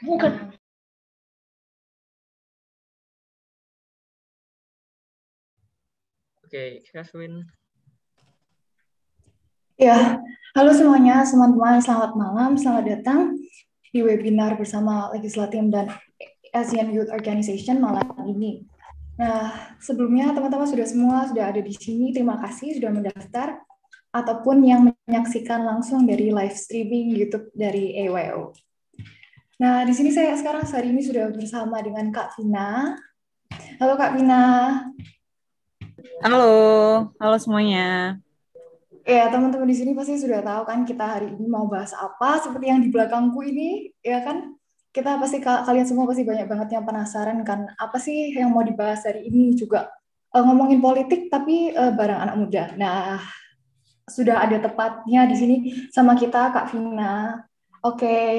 Bukan. Oke, okay, Kaswin. Ya, halo semuanya, teman-teman. Selamat malam, selamat datang di webinar bersama Legislatif dan Asian Youth Organization malam ini. Nah, sebelumnya teman-teman sudah semua sudah ada di sini. Terima kasih sudah mendaftar ataupun yang menyaksikan langsung dari live streaming YouTube dari EWO. Nah, di sini saya sekarang hari ini sudah bersama dengan Kak Vina. Halo Kak Vina. Halo, halo semuanya. Ya, teman-teman di sini pasti sudah tahu kan kita hari ini mau bahas apa, seperti yang di belakangku ini, ya kan? Kita pasti kalian semua pasti banyak banget yang penasaran kan apa sih yang mau dibahas hari ini juga eh, ngomongin politik tapi uh, eh, barang anak muda. Nah, sudah ada tepatnya di sini sama kita Kak Vina. Oke. Okay.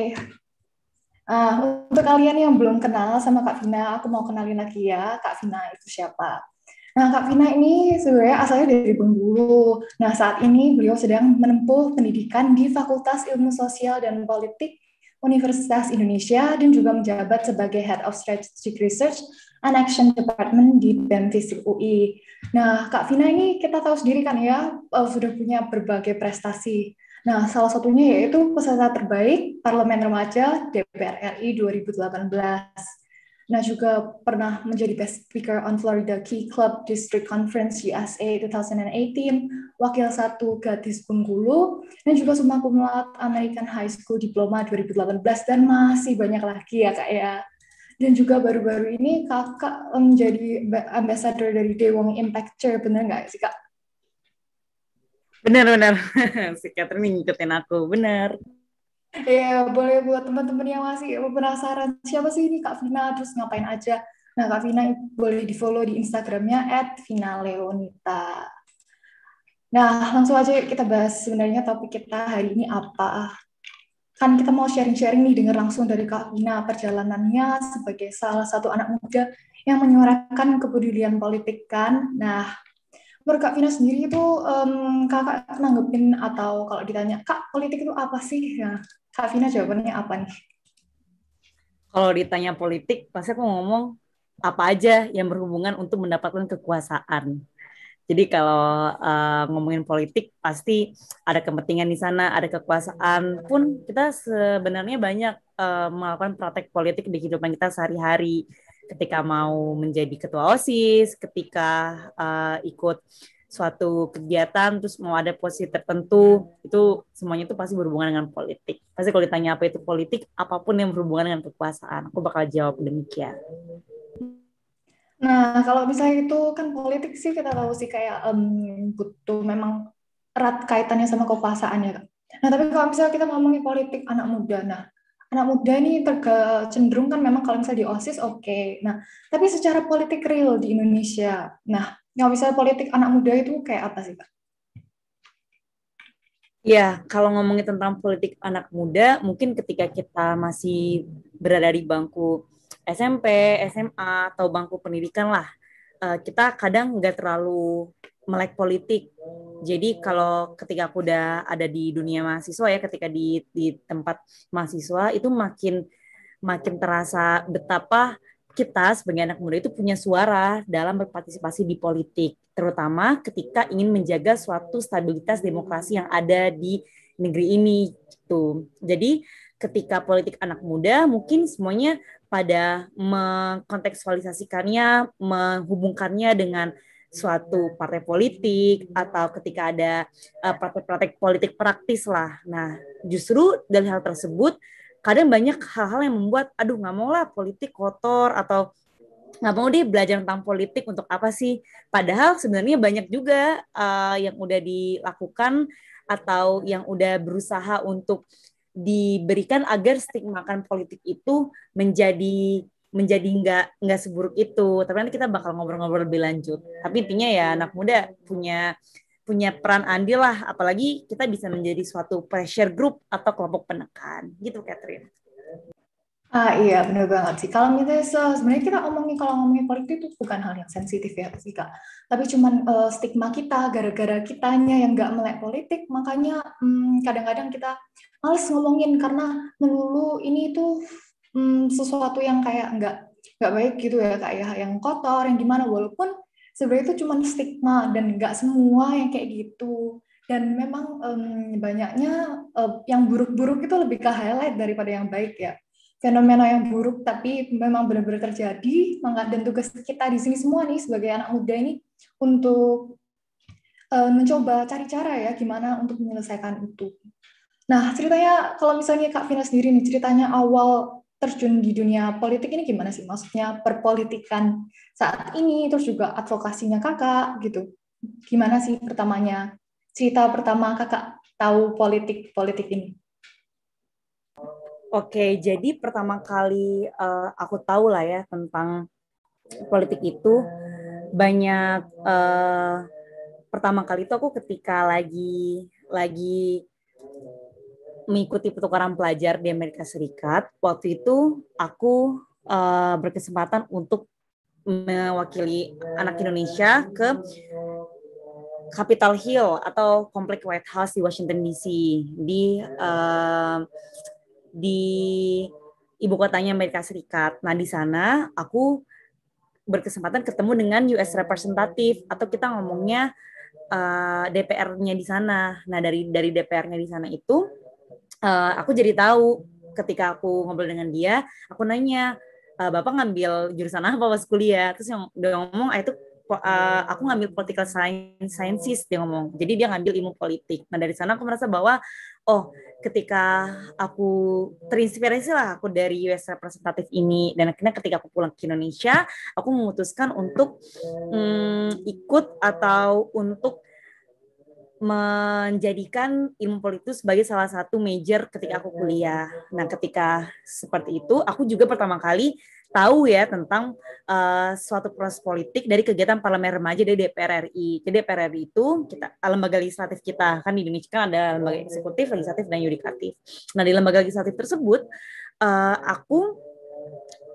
Uh, untuk kalian yang belum kenal sama Kak Vina, aku mau kenalin lagi ya Kak Vina itu siapa. Nah, Kak Vina ini sebenarnya asalnya dari Bengkulu. Nah, saat ini beliau sedang menempuh pendidikan di Fakultas Ilmu Sosial dan Politik Universitas Indonesia dan juga menjabat sebagai Head of Strategic Research An Action Department di BEM Visip UI. Nah, Kak Vina ini kita tahu sendiri kan ya, uh, sudah punya berbagai prestasi. Nah, salah satunya yaitu peserta terbaik Parlemen Remaja DPR RI 2018. Nah, juga pernah menjadi best speaker on Florida Key Club District Conference USA 2018, Wakil Satu Gadis Bengkulu, dan juga semua kumulat American High School Diploma 2018, dan masih banyak lagi ya, Kak, ya dan juga baru-baru ini kakak menjadi ambassador dari Dewang Impact Chair, benar nggak sih kak? Benar-benar, si Catherine ngikutin aku, benar. Iya, yeah, boleh buat teman-teman yang masih penasaran, siapa sih ini Kak Vina, terus ngapain aja? Nah, Kak Vina boleh di-follow di Instagramnya at Vina Leonita. Nah, langsung aja kita bahas sebenarnya topik kita hari ini apa kan kita mau sharing-sharing nih dengar langsung dari Kak Gina perjalanannya sebagai salah satu anak muda yang menyuarakan kepedulian politik kan. Nah, menurut Kak Vina sendiri itu um, kakak nanggepin atau kalau ditanya Kak politik itu apa sih? Nah, Kak Vina jawabannya apa nih? Kalau ditanya politik, pasti aku ngomong apa aja yang berhubungan untuk mendapatkan kekuasaan. Jadi kalau uh, ngomongin politik pasti ada kepentingan di sana, ada kekuasaan pun kita sebenarnya banyak uh, melakukan praktek politik di kehidupan kita sehari-hari. Ketika mau menjadi ketua OSIS, ketika uh, ikut suatu kegiatan terus mau ada posisi tertentu itu semuanya itu pasti berhubungan dengan politik pasti kalau ditanya apa itu politik apapun yang berhubungan dengan kekuasaan aku bakal jawab demikian Nah, kalau misalnya itu kan politik sih kita tahu sih kayak um, butuh memang erat kaitannya sama kekuasaan ya. Nah, tapi kalau misalnya kita ngomongin politik anak muda, nah anak muda ini terge- cenderung kan memang kalau misalnya di OSIS oke. Okay. Nah, tapi secara politik real di Indonesia, nah nggak bisa politik anak muda itu kayak apa sih, Pak? Ya, kalau ngomongin tentang politik anak muda, mungkin ketika kita masih berada di bangku SMP, SMA atau bangku pendidikan lah. Uh, kita kadang nggak terlalu melek politik. Jadi kalau ketika aku udah ada di dunia mahasiswa ya, ketika di di tempat mahasiswa itu makin makin terasa betapa kita sebagai anak muda itu punya suara dalam berpartisipasi di politik, terutama ketika ingin menjaga suatu stabilitas demokrasi yang ada di negeri ini gitu. Jadi ketika politik anak muda mungkin semuanya pada mengkontekstualisasikannya, menghubungkannya dengan suatu partai politik atau ketika ada uh, praktek-praktek politik praktis lah. Nah, justru dari hal tersebut kadang banyak hal-hal yang membuat aduh nggak mau lah politik kotor atau nggak mau deh belajar tentang politik untuk apa sih? Padahal sebenarnya banyak juga uh, yang udah dilakukan atau yang udah berusaha untuk diberikan agar stigma akan politik itu menjadi menjadi nggak nggak seburuk itu. Tapi nanti kita bakal ngobrol-ngobrol lebih lanjut. Tapi intinya ya anak muda punya punya peran andil lah, apalagi kita bisa menjadi suatu pressure group atau kelompok penekan, gitu Catherine. Ah iya benar banget sih. Kalau misalnya sebenarnya kita ngomongin kalau ngomongin politik itu bukan hal yang sensitif ya sih kak. Tapi cuman uh, stigma kita gara-gara kitanya yang nggak melek politik, makanya kadang hmm, kadang-kadang kita males ngomongin karena melulu ini itu hmm, sesuatu yang kayak nggak nggak baik gitu ya kayak ya. yang kotor yang gimana walaupun sebenarnya itu cuma stigma dan nggak semua yang kayak gitu dan memang um, banyaknya um, yang buruk-buruk itu lebih ke highlight daripada yang baik ya fenomena yang buruk tapi memang benar-benar terjadi dan tugas kita di sini semua nih sebagai anak muda ini untuk um, mencoba cari cara ya gimana untuk menyelesaikan itu Nah, ceritanya kalau misalnya Kak Vina sendiri nih, ceritanya awal terjun di dunia politik ini gimana sih? Maksudnya perpolitikan saat ini, terus juga advokasinya kakak gitu. Gimana sih pertamanya, cerita pertama kakak tahu politik-politik ini? Oke, jadi pertama kali uh, aku tahu lah ya tentang politik itu banyak uh, pertama kali itu aku ketika lagi lagi mengikuti pertukaran pelajar di Amerika Serikat. Waktu itu aku uh, berkesempatan untuk mewakili anak Indonesia ke Capitol Hill atau komplek White House di Washington DC di uh, di ibu kotanya Amerika Serikat. Nah di sana aku berkesempatan ketemu dengan US representative atau kita ngomongnya uh, eh, DPR-nya di sana. Nah dari dari DPR-nya di sana itu Eh, aku jadi tahu ketika aku ngobrol dengan dia aku nanya e, bapak ngambil jurusan apa pas kuliah terus yang dia ngomong ah, itu uh, aku ngambil political science sciences dia ngomong jadi dia ngambil ilmu politik nah dari sana aku merasa bahwa oh ketika aku terinspirasi lah aku dari US representatif ini dan akhirnya ketika aku pulang ke Indonesia aku memutuskan untuk mm, ikut atau untuk menjadikan ilmu politik itu sebagai salah satu major ketika aku kuliah. Nah, ketika seperti itu, aku juga pertama kali tahu ya tentang uh, suatu proses politik dari kegiatan parlemen remaja di DPR RI. Jadi DPR RI itu kita lembaga legislatif kita kan di Indonesia kan ada lembaga eksekutif, legislatif dan yudikatif. Nah, di lembaga legislatif tersebut uh, aku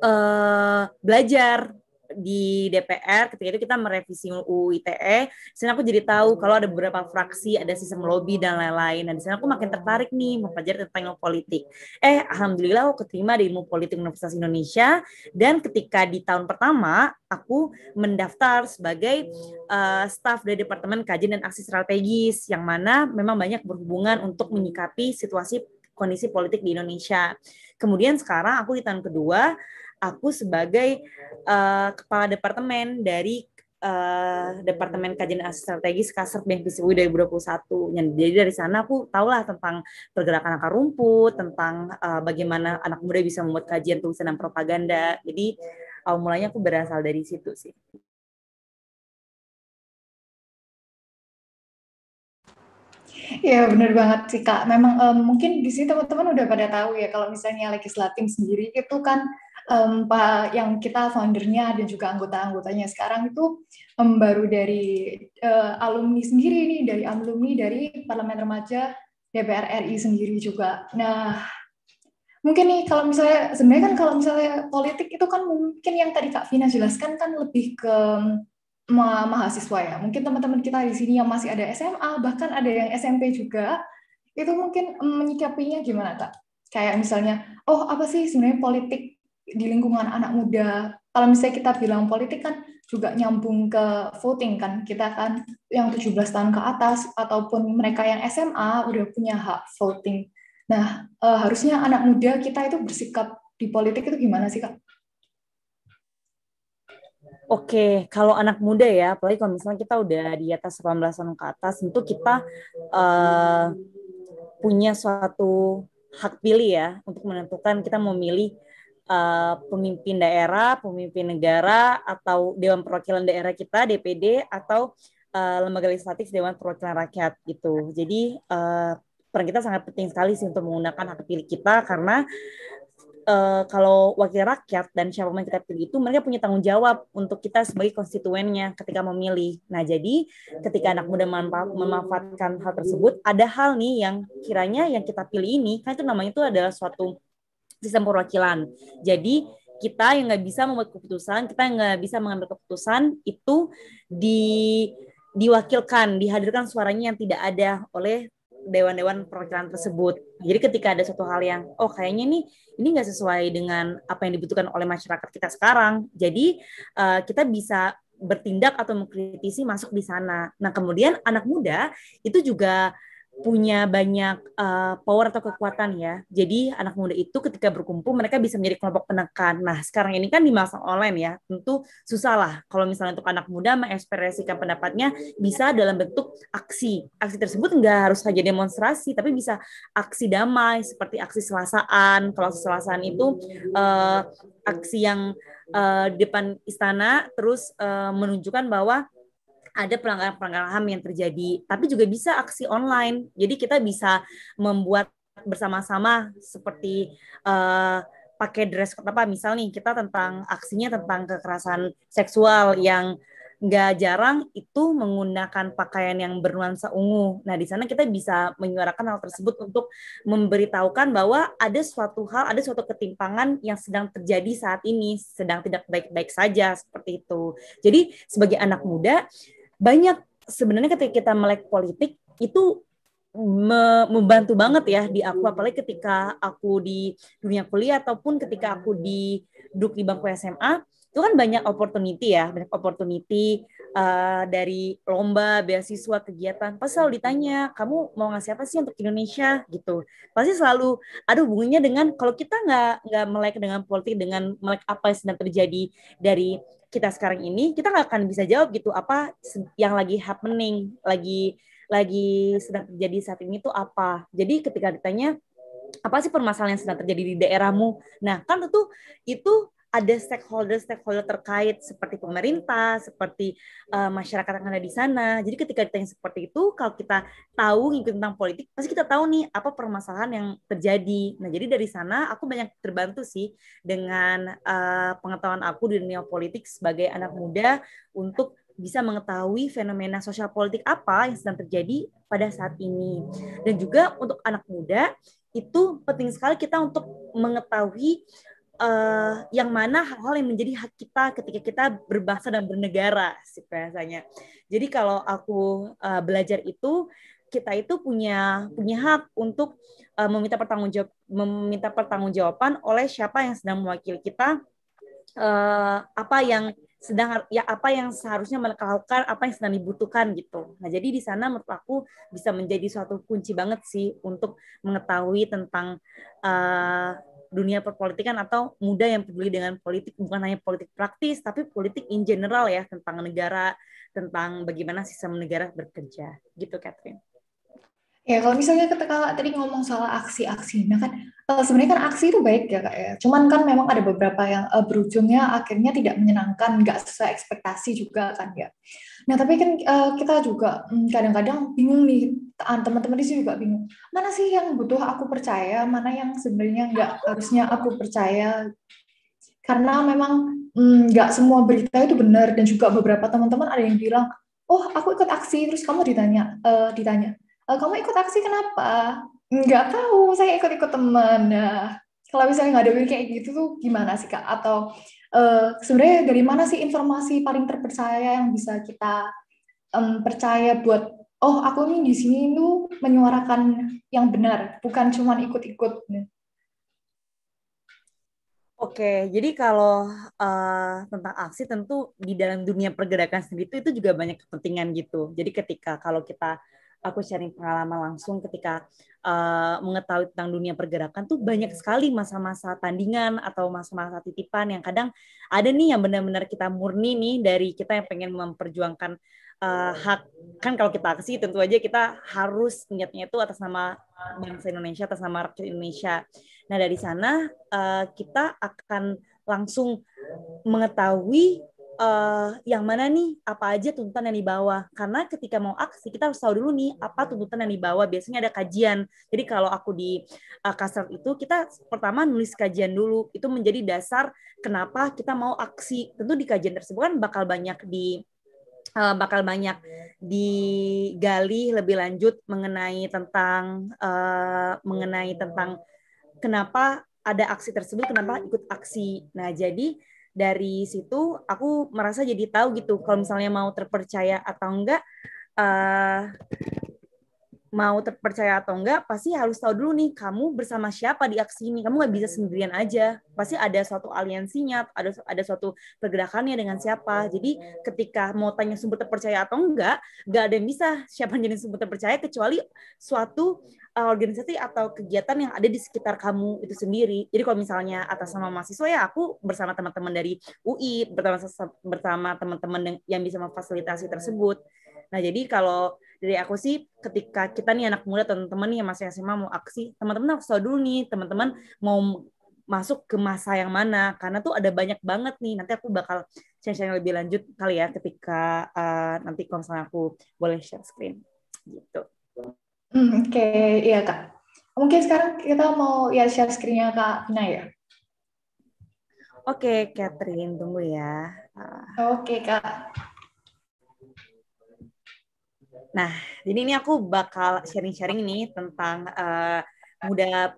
uh, belajar di DPR ketika itu kita merevisi UU ITE, sini aku jadi tahu kalau ada beberapa fraksi, ada sistem lobby dan lain-lain. dan di sana aku makin tertarik nih mempelajari tentang ilmu politik. Eh, alhamdulillah aku keterima di Ilmu Politik Universitas Indonesia dan ketika di tahun pertama aku mendaftar sebagai uh, eh, staf dari Departemen Kajian dan Aksi Strategis yang mana memang banyak berhubungan untuk menyikapi situasi kondisi politik di Indonesia. Kemudian sekarang aku di tahun kedua aku sebagai uh, kepala departemen dari uh, Departemen Kajian Strategis Kasert BMPC WIB 2021. Jadi dari sana aku tahulah tentang pergerakan akar rumput, tentang uh, bagaimana anak muda bisa membuat kajian tulisan dan propaganda. Jadi awal mulanya aku berasal dari situ sih. Ya benar banget sih kak. Memang um, mungkin di sini teman-teman udah pada tahu ya kalau misalnya legislatif sendiri itu kan um, Pak yang kita foundernya dan juga anggota-anggotanya sekarang itu um, baru dari uh, alumni sendiri nih dari alumni dari Parlemen Remaja DPR RI sendiri juga. Nah, mungkin nih kalau misalnya sebenarnya kan kalau misalnya politik itu kan mungkin yang tadi Kak Vina jelaskan kan lebih ke ma mahasiswa ya. Mungkin teman-teman kita di sini yang masih ada SMA bahkan ada yang SMP juga itu mungkin menyikapinya gimana Kak? Kayak misalnya, oh apa sih sebenarnya politik di lingkungan anak muda. Kalau misalnya kita bilang politik kan juga nyambung ke voting kan. Kita kan yang 17 tahun ke atas ataupun mereka yang SMA udah punya hak voting. Nah, e, harusnya anak muda kita itu bersikap di politik itu gimana sih, Kak? Oke, kalau anak muda ya, apalagi kalau misalnya kita udah di atas 18 tahun ke atas, tentu kita uh, punya suatu hak pilih ya untuk menentukan kita memilih Eh, pemimpin daerah, pemimpin negara, atau Dewan Perwakilan Daerah kita DPD atau uh, lembaga legislatif Dewan Perwakilan Rakyat gitu. Jadi uh, peran kita sangat penting sekali sih untuk menggunakan hak pilih kita karena uh, kalau wakil rakyat dan siapa yang kita pilih itu mereka punya tanggung jawab untuk kita sebagai konstituennya ketika memilih. Nah jadi ketika anak muda memanfaatkan hal tersebut ada hal nih yang kiranya yang kita pilih ini kan itu namanya itu adalah suatu sistem perwakilan. Jadi kita yang nggak bisa membuat keputusan, kita yang nggak bisa mengambil keputusan itu di diwakilkan, dihadirkan suaranya yang tidak ada oleh dewan-dewan perwakilan tersebut. Jadi ketika ada suatu hal yang oh kayaknya nih ini nggak sesuai dengan apa yang dibutuhkan oleh masyarakat kita sekarang, jadi uh, kita bisa bertindak atau mengkritisi masuk di sana. Nah kemudian anak muda itu juga punya banyak uh, power atau kekuatan ya. Jadi anak muda itu ketika berkumpul mereka bisa menjadi kelompok penekan. Nah sekarang ini kan di masa online ya, tentu susah lah kalau misalnya untuk anak muda mengekspresikan pendapatnya bisa dalam bentuk aksi. Aksi tersebut nggak harus saja demonstrasi, tapi bisa aksi damai seperti aksi selasaan. Kalau selasaan itu uh, aksi yang uh, depan istana terus uh, menunjukkan bahwa ada pelanggaran-pelanggaran HAM yang terjadi, tapi juga bisa aksi online. Jadi kita bisa membuat bersama-sama seperti uh, pakai dress code apa misalnya nih kita tentang aksinya tentang kekerasan seksual yang nggak jarang itu menggunakan pakaian yang bernuansa ungu. Nah, di sana kita bisa menyuarakan hal tersebut untuk memberitahukan bahwa ada suatu hal, ada suatu ketimpangan yang sedang terjadi saat ini, sedang tidak baik-baik saja seperti itu. Jadi, sebagai anak muda, banyak sebenarnya ketika kita melek politik itu me membantu banget ya di aku apalagi ketika aku di dunia kuliah ataupun ketika aku di duduk di bangku SMA itu kan banyak opportunity ya banyak opportunity uh, dari lomba beasiswa kegiatan pasti selalu ditanya kamu mau ngasih apa sih untuk Indonesia gitu pasti selalu ada hubungannya dengan kalau kita nggak nggak melek dengan politik dengan melek apa yang sedang terjadi dari kita sekarang ini kita nggak akan bisa jawab gitu apa yang lagi happening lagi lagi sedang terjadi saat ini itu apa jadi ketika ditanya apa sih permasalahan yang sedang terjadi di daerahmu nah kan tentu itu ada stakeholder-stakeholder terkait seperti pemerintah, seperti uh, masyarakat yang ada di sana. Jadi ketika kita yang seperti itu, kalau kita tahu ngikut tentang politik, pasti kita tahu nih apa permasalahan yang terjadi. Nah, jadi dari sana aku banyak terbantu sih dengan uh, pengetahuan aku di dunia politik sebagai anak muda untuk bisa mengetahui fenomena sosial politik apa yang sedang terjadi pada saat ini. Dan juga untuk anak muda itu penting sekali kita untuk mengetahui uh, yang mana hal-hal yang menjadi hak kita ketika kita berbahasa dan bernegara sih biasanya. Jadi kalau aku uh, belajar itu kita itu punya punya hak untuk uh, meminta pertanggung meminta pertanggungjawaban oleh siapa yang sedang mewakili kita uh, apa yang sedang ya apa yang seharusnya mereka lakukan apa yang sedang dibutuhkan gitu nah jadi di sana menurut aku bisa menjadi suatu kunci banget sih untuk mengetahui tentang uh, dunia perpolitikan atau muda yang peduli dengan politik bukan hanya politik praktis tapi politik in general ya tentang negara tentang bagaimana sistem negara bekerja gitu Catherine. Ya kalau misalnya ketika kakak tadi ngomong salah aksi-aksi, nah kan eh, sebenarnya kan aksi itu baik ya kak ya. Cuman kan memang ada beberapa yang uh, berujungnya akhirnya tidak menyenangkan, nggak sesuai ekspektasi juga kan ya. Nah tapi kan uh, kita juga kadang hmm, kadang-kadang bingung nih, teman-teman di sini juga bingung. Mana sih yang butuh aku percaya, mana yang sebenarnya nggak harusnya aku percaya? Karena memang hmm, nggak hmm, semua berita itu benar dan juga beberapa teman-teman ada yang bilang, oh aku ikut aksi terus kamu ditanya, uh, ditanya Eh, kamu ikut aksi kenapa? Nggak tahu, saya ikut-ikut teman. Nah, kalau misalnya ngadepin kayak gitu tuh gimana sih kak? Atau uh, sebenarnya dari mana sih informasi paling terpercaya yang bisa kita um, percaya buat oh aku ini di sini tuh menyuarakan yang benar, bukan cuma ikut-ikut. Nah. Oke, jadi kalau uh, tentang aksi tentu di dalam dunia pergerakan sendiri itu, itu juga banyak kepentingan gitu. Jadi ketika kalau kita aku sharing pengalaman langsung ketika uh, mengetahui tentang dunia pergerakan tuh banyak sekali masa-masa tandingan atau masa-masa titipan yang kadang ada nih yang benar-benar kita murni nih dari kita yang pengen memperjuangkan uh, hak kan kalau kita aksi tentu aja kita harus niatnya itu atas nama bangsa Indonesia atas nama rakyat Indonesia. Nah dari sana uh, kita akan langsung mengetahui uh, yang mana nih apa aja tuntutan yang dibawa karena ketika mau aksi kita harus tahu dulu nih apa tuntutan yang dibawa biasanya ada kajian jadi kalau aku di uh, kasar itu kita pertama nulis kajian dulu itu menjadi dasar kenapa kita mau aksi tentu di kajian tersebut kan bakal banyak di eh, bakal banyak digali lebih lanjut mengenai tentang uh, mengenai tentang kenapa ada aksi tersebut kenapa ikut aksi nah jadi dari situ aku merasa jadi tahu gitu kalau misalnya mau terpercaya atau enggak uh, mau terpercaya atau enggak pasti harus tahu dulu nih kamu bersama siapa di aksi ini kamu nggak bisa sendirian aja pasti ada suatu aliansinya ada ada suatu pergerakannya dengan siapa jadi ketika mau tanya sumber terpercaya atau enggak nggak ada yang bisa siapa yang jadi sumber terpercaya kecuali suatu uh, organisasi atau kegiatan yang ada di sekitar kamu itu sendiri jadi kalau misalnya atas sama mahasiswa ya aku bersama teman-teman dari UI bersama bersama teman-teman yang bisa memfasilitasi tersebut nah jadi kalau dari aku sih ketika kita nih anak muda teman-teman nih yang masih SMA mau aksi teman-teman harus tahu dulu nih teman-teman mau masuk ke masa yang mana karena tuh ada banyak banget nih nanti aku bakal share-share lebih lanjut kali ya ketika uh, nanti kalau misalnya aku boleh share screen gitu. Hmm, oke, okay. iya kak. Mungkin sekarang kita mau ya share screennya kak Nina ya. Oke, okay, Catherine tunggu ya. Ah. Oke okay, kak. Nah, jadi ini aku bakal sharing-sharing nih tentang uh, muda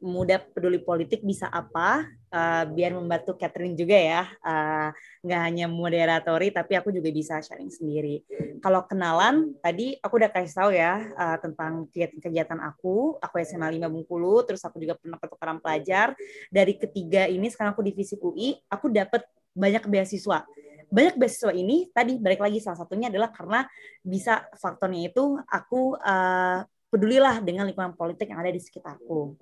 muda peduli politik bisa apa uh, biar membantu Catherine juga ya eh, nggak uh, hanya moderatori tapi aku juga bisa sharing sendiri kalau kenalan tadi aku udah kasih tahu ya uh, tentang kegiatan-kegiatan aku aku SMA 5 Bungkulu, terus aku juga pernah pertukaran pelajar dari ketiga ini sekarang aku di FISIP UI aku dapat banyak beasiswa banyak beasiswa ini tadi balik lagi salah satunya adalah karena bisa faktornya itu aku uh, pedulilah dengan lingkungan politik yang ada di sekitarku.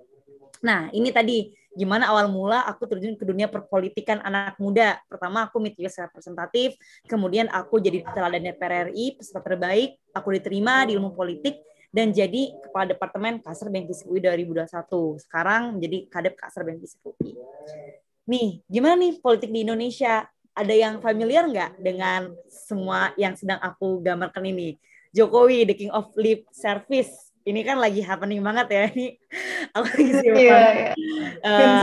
Nah, ini tadi gimana awal mula aku terjun ke dunia perpolitikan anak muda. Pertama aku meet US representatif, kemudian aku jadi teladan DPR RI, peserta terbaik, aku diterima di ilmu politik dan jadi kepala departemen Kasar Bengkis UI 2021. Sekarang menjadi kadep Kasar Bengkis UI. Nih, gimana nih politik di Indonesia? ada yang familiar nggak dengan semua yang sedang aku gambarkan ini? Jokowi, the King of Lip Service. Ini kan lagi happening banget ya. Ini aku lagi sih. Yeah, yeah.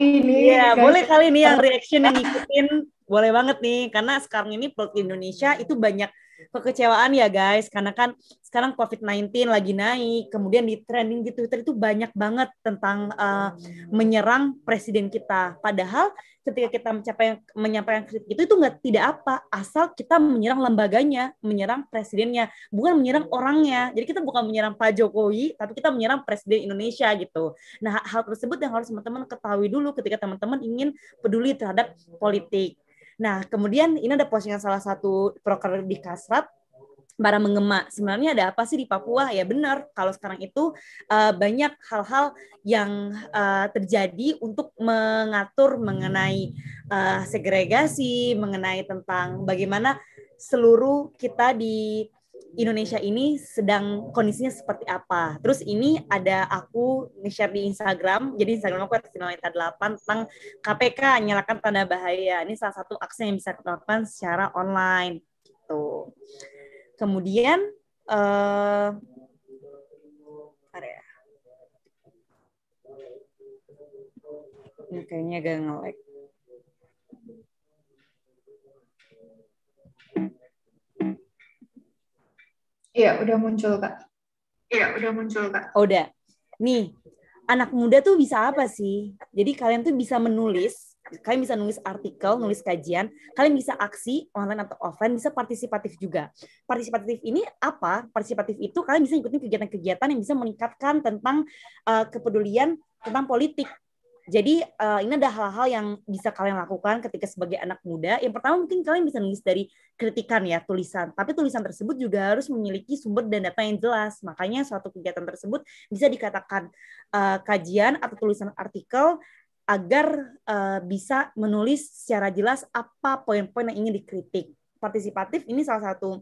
ini ya, boleh kali nih yang reaction yang ngikutin boleh banget nih karena sekarang ini politik Indonesia itu banyak kekecewaan ya guys karena kan sekarang COVID-19 lagi naik kemudian di trending di Twitter itu banyak banget tentang uh, menyerang presiden kita padahal ketika kita mencapai menyampaikan kritik itu itu nggak tidak apa asal kita menyerang lembaganya menyerang presidennya bukan menyerang orangnya jadi kita bukan menyerang Pak Jokowi tapi kita menyerang presiden Indonesia gitu nah hal tersebut yang harus teman-teman ketahui dulu ketika teman-teman ingin peduli terhadap politik Nah, kemudian ini ada postingan salah satu proker di Kasrat para menggema sebenarnya ada apa sih di Papua ya benar kalau sekarang itu uh, banyak hal-hal yang uh, terjadi untuk mengatur mengenai uh, segregasi mengenai tentang bagaimana seluruh kita di Indonesia ini sedang kondisinya seperti apa. Terus ini ada aku nge-share di Instagram, jadi Instagram aku Sinolita 8 tentang KPK nyalakan tanda bahaya. Ini salah satu aksi yang bisa dilakukan secara online. Tuh. Gitu. Kemudian uh, ya. Ini kayaknya agak ngelek. Iya, udah muncul, Kak. Iya, udah muncul, Kak. Oh, udah. Nih, anak muda tuh bisa apa sih? Jadi kalian tuh bisa menulis kalian bisa nulis artikel, nulis kajian, kalian bisa aksi online atau offline, bisa partisipatif juga. Partisipatif ini apa? Partisipatif itu kalian bisa ikutin kegiatan-kegiatan yang bisa meningkatkan tentang uh, kepedulian tentang politik. Jadi uh, ini ada hal-hal yang bisa kalian lakukan ketika sebagai anak muda. Yang pertama mungkin kalian bisa nulis dari kritikan ya tulisan. Tapi tulisan tersebut juga harus memiliki sumber dan data yang jelas. Makanya suatu kegiatan tersebut bisa dikatakan uh, kajian atau tulisan artikel agar uh, bisa menulis secara jelas apa poin-poin yang ingin dikritik. Partisipatif ini salah satu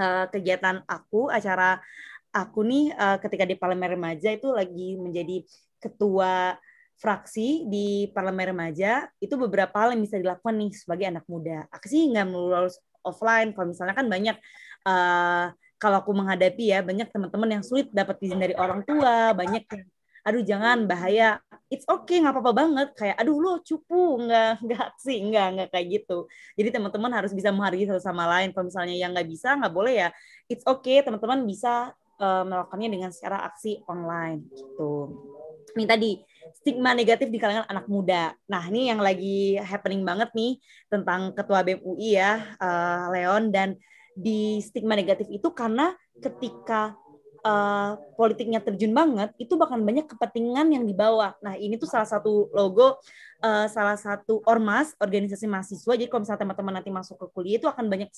uh, kegiatan aku, acara aku nih uh, ketika di Parlemen Remaja itu lagi menjadi ketua fraksi di Parlemen Remaja, itu beberapa hal yang bisa dilakukan nih sebagai anak muda. Aksi nggak melulu offline, kalau misalnya kan banyak uh, kalau aku menghadapi ya banyak teman-teman yang sulit dapat izin dari orang tua, banyak yang aduh jangan bahaya it's okay nggak apa-apa banget kayak aduh lo cupu nggak nggak sih nggak nggak kayak gitu jadi teman-teman harus bisa menghargai satu sama lain kalau misalnya yang nggak bisa nggak boleh ya it's okay teman-teman bisa uh, melakukannya dengan secara aksi online gitu ini tadi stigma negatif di kalangan anak muda. Nah, ini yang lagi happening banget nih tentang ketua BEM UI ya, uh, Leon dan di stigma negatif itu karena ketika uh, politiknya terjun banget, itu bahkan banyak kepentingan yang dibawa. Nah, ini tuh salah satu logo uh, salah satu ormas organisasi mahasiswa. Jadi kalau misalnya teman-teman nanti masuk ke kuliah itu akan banyak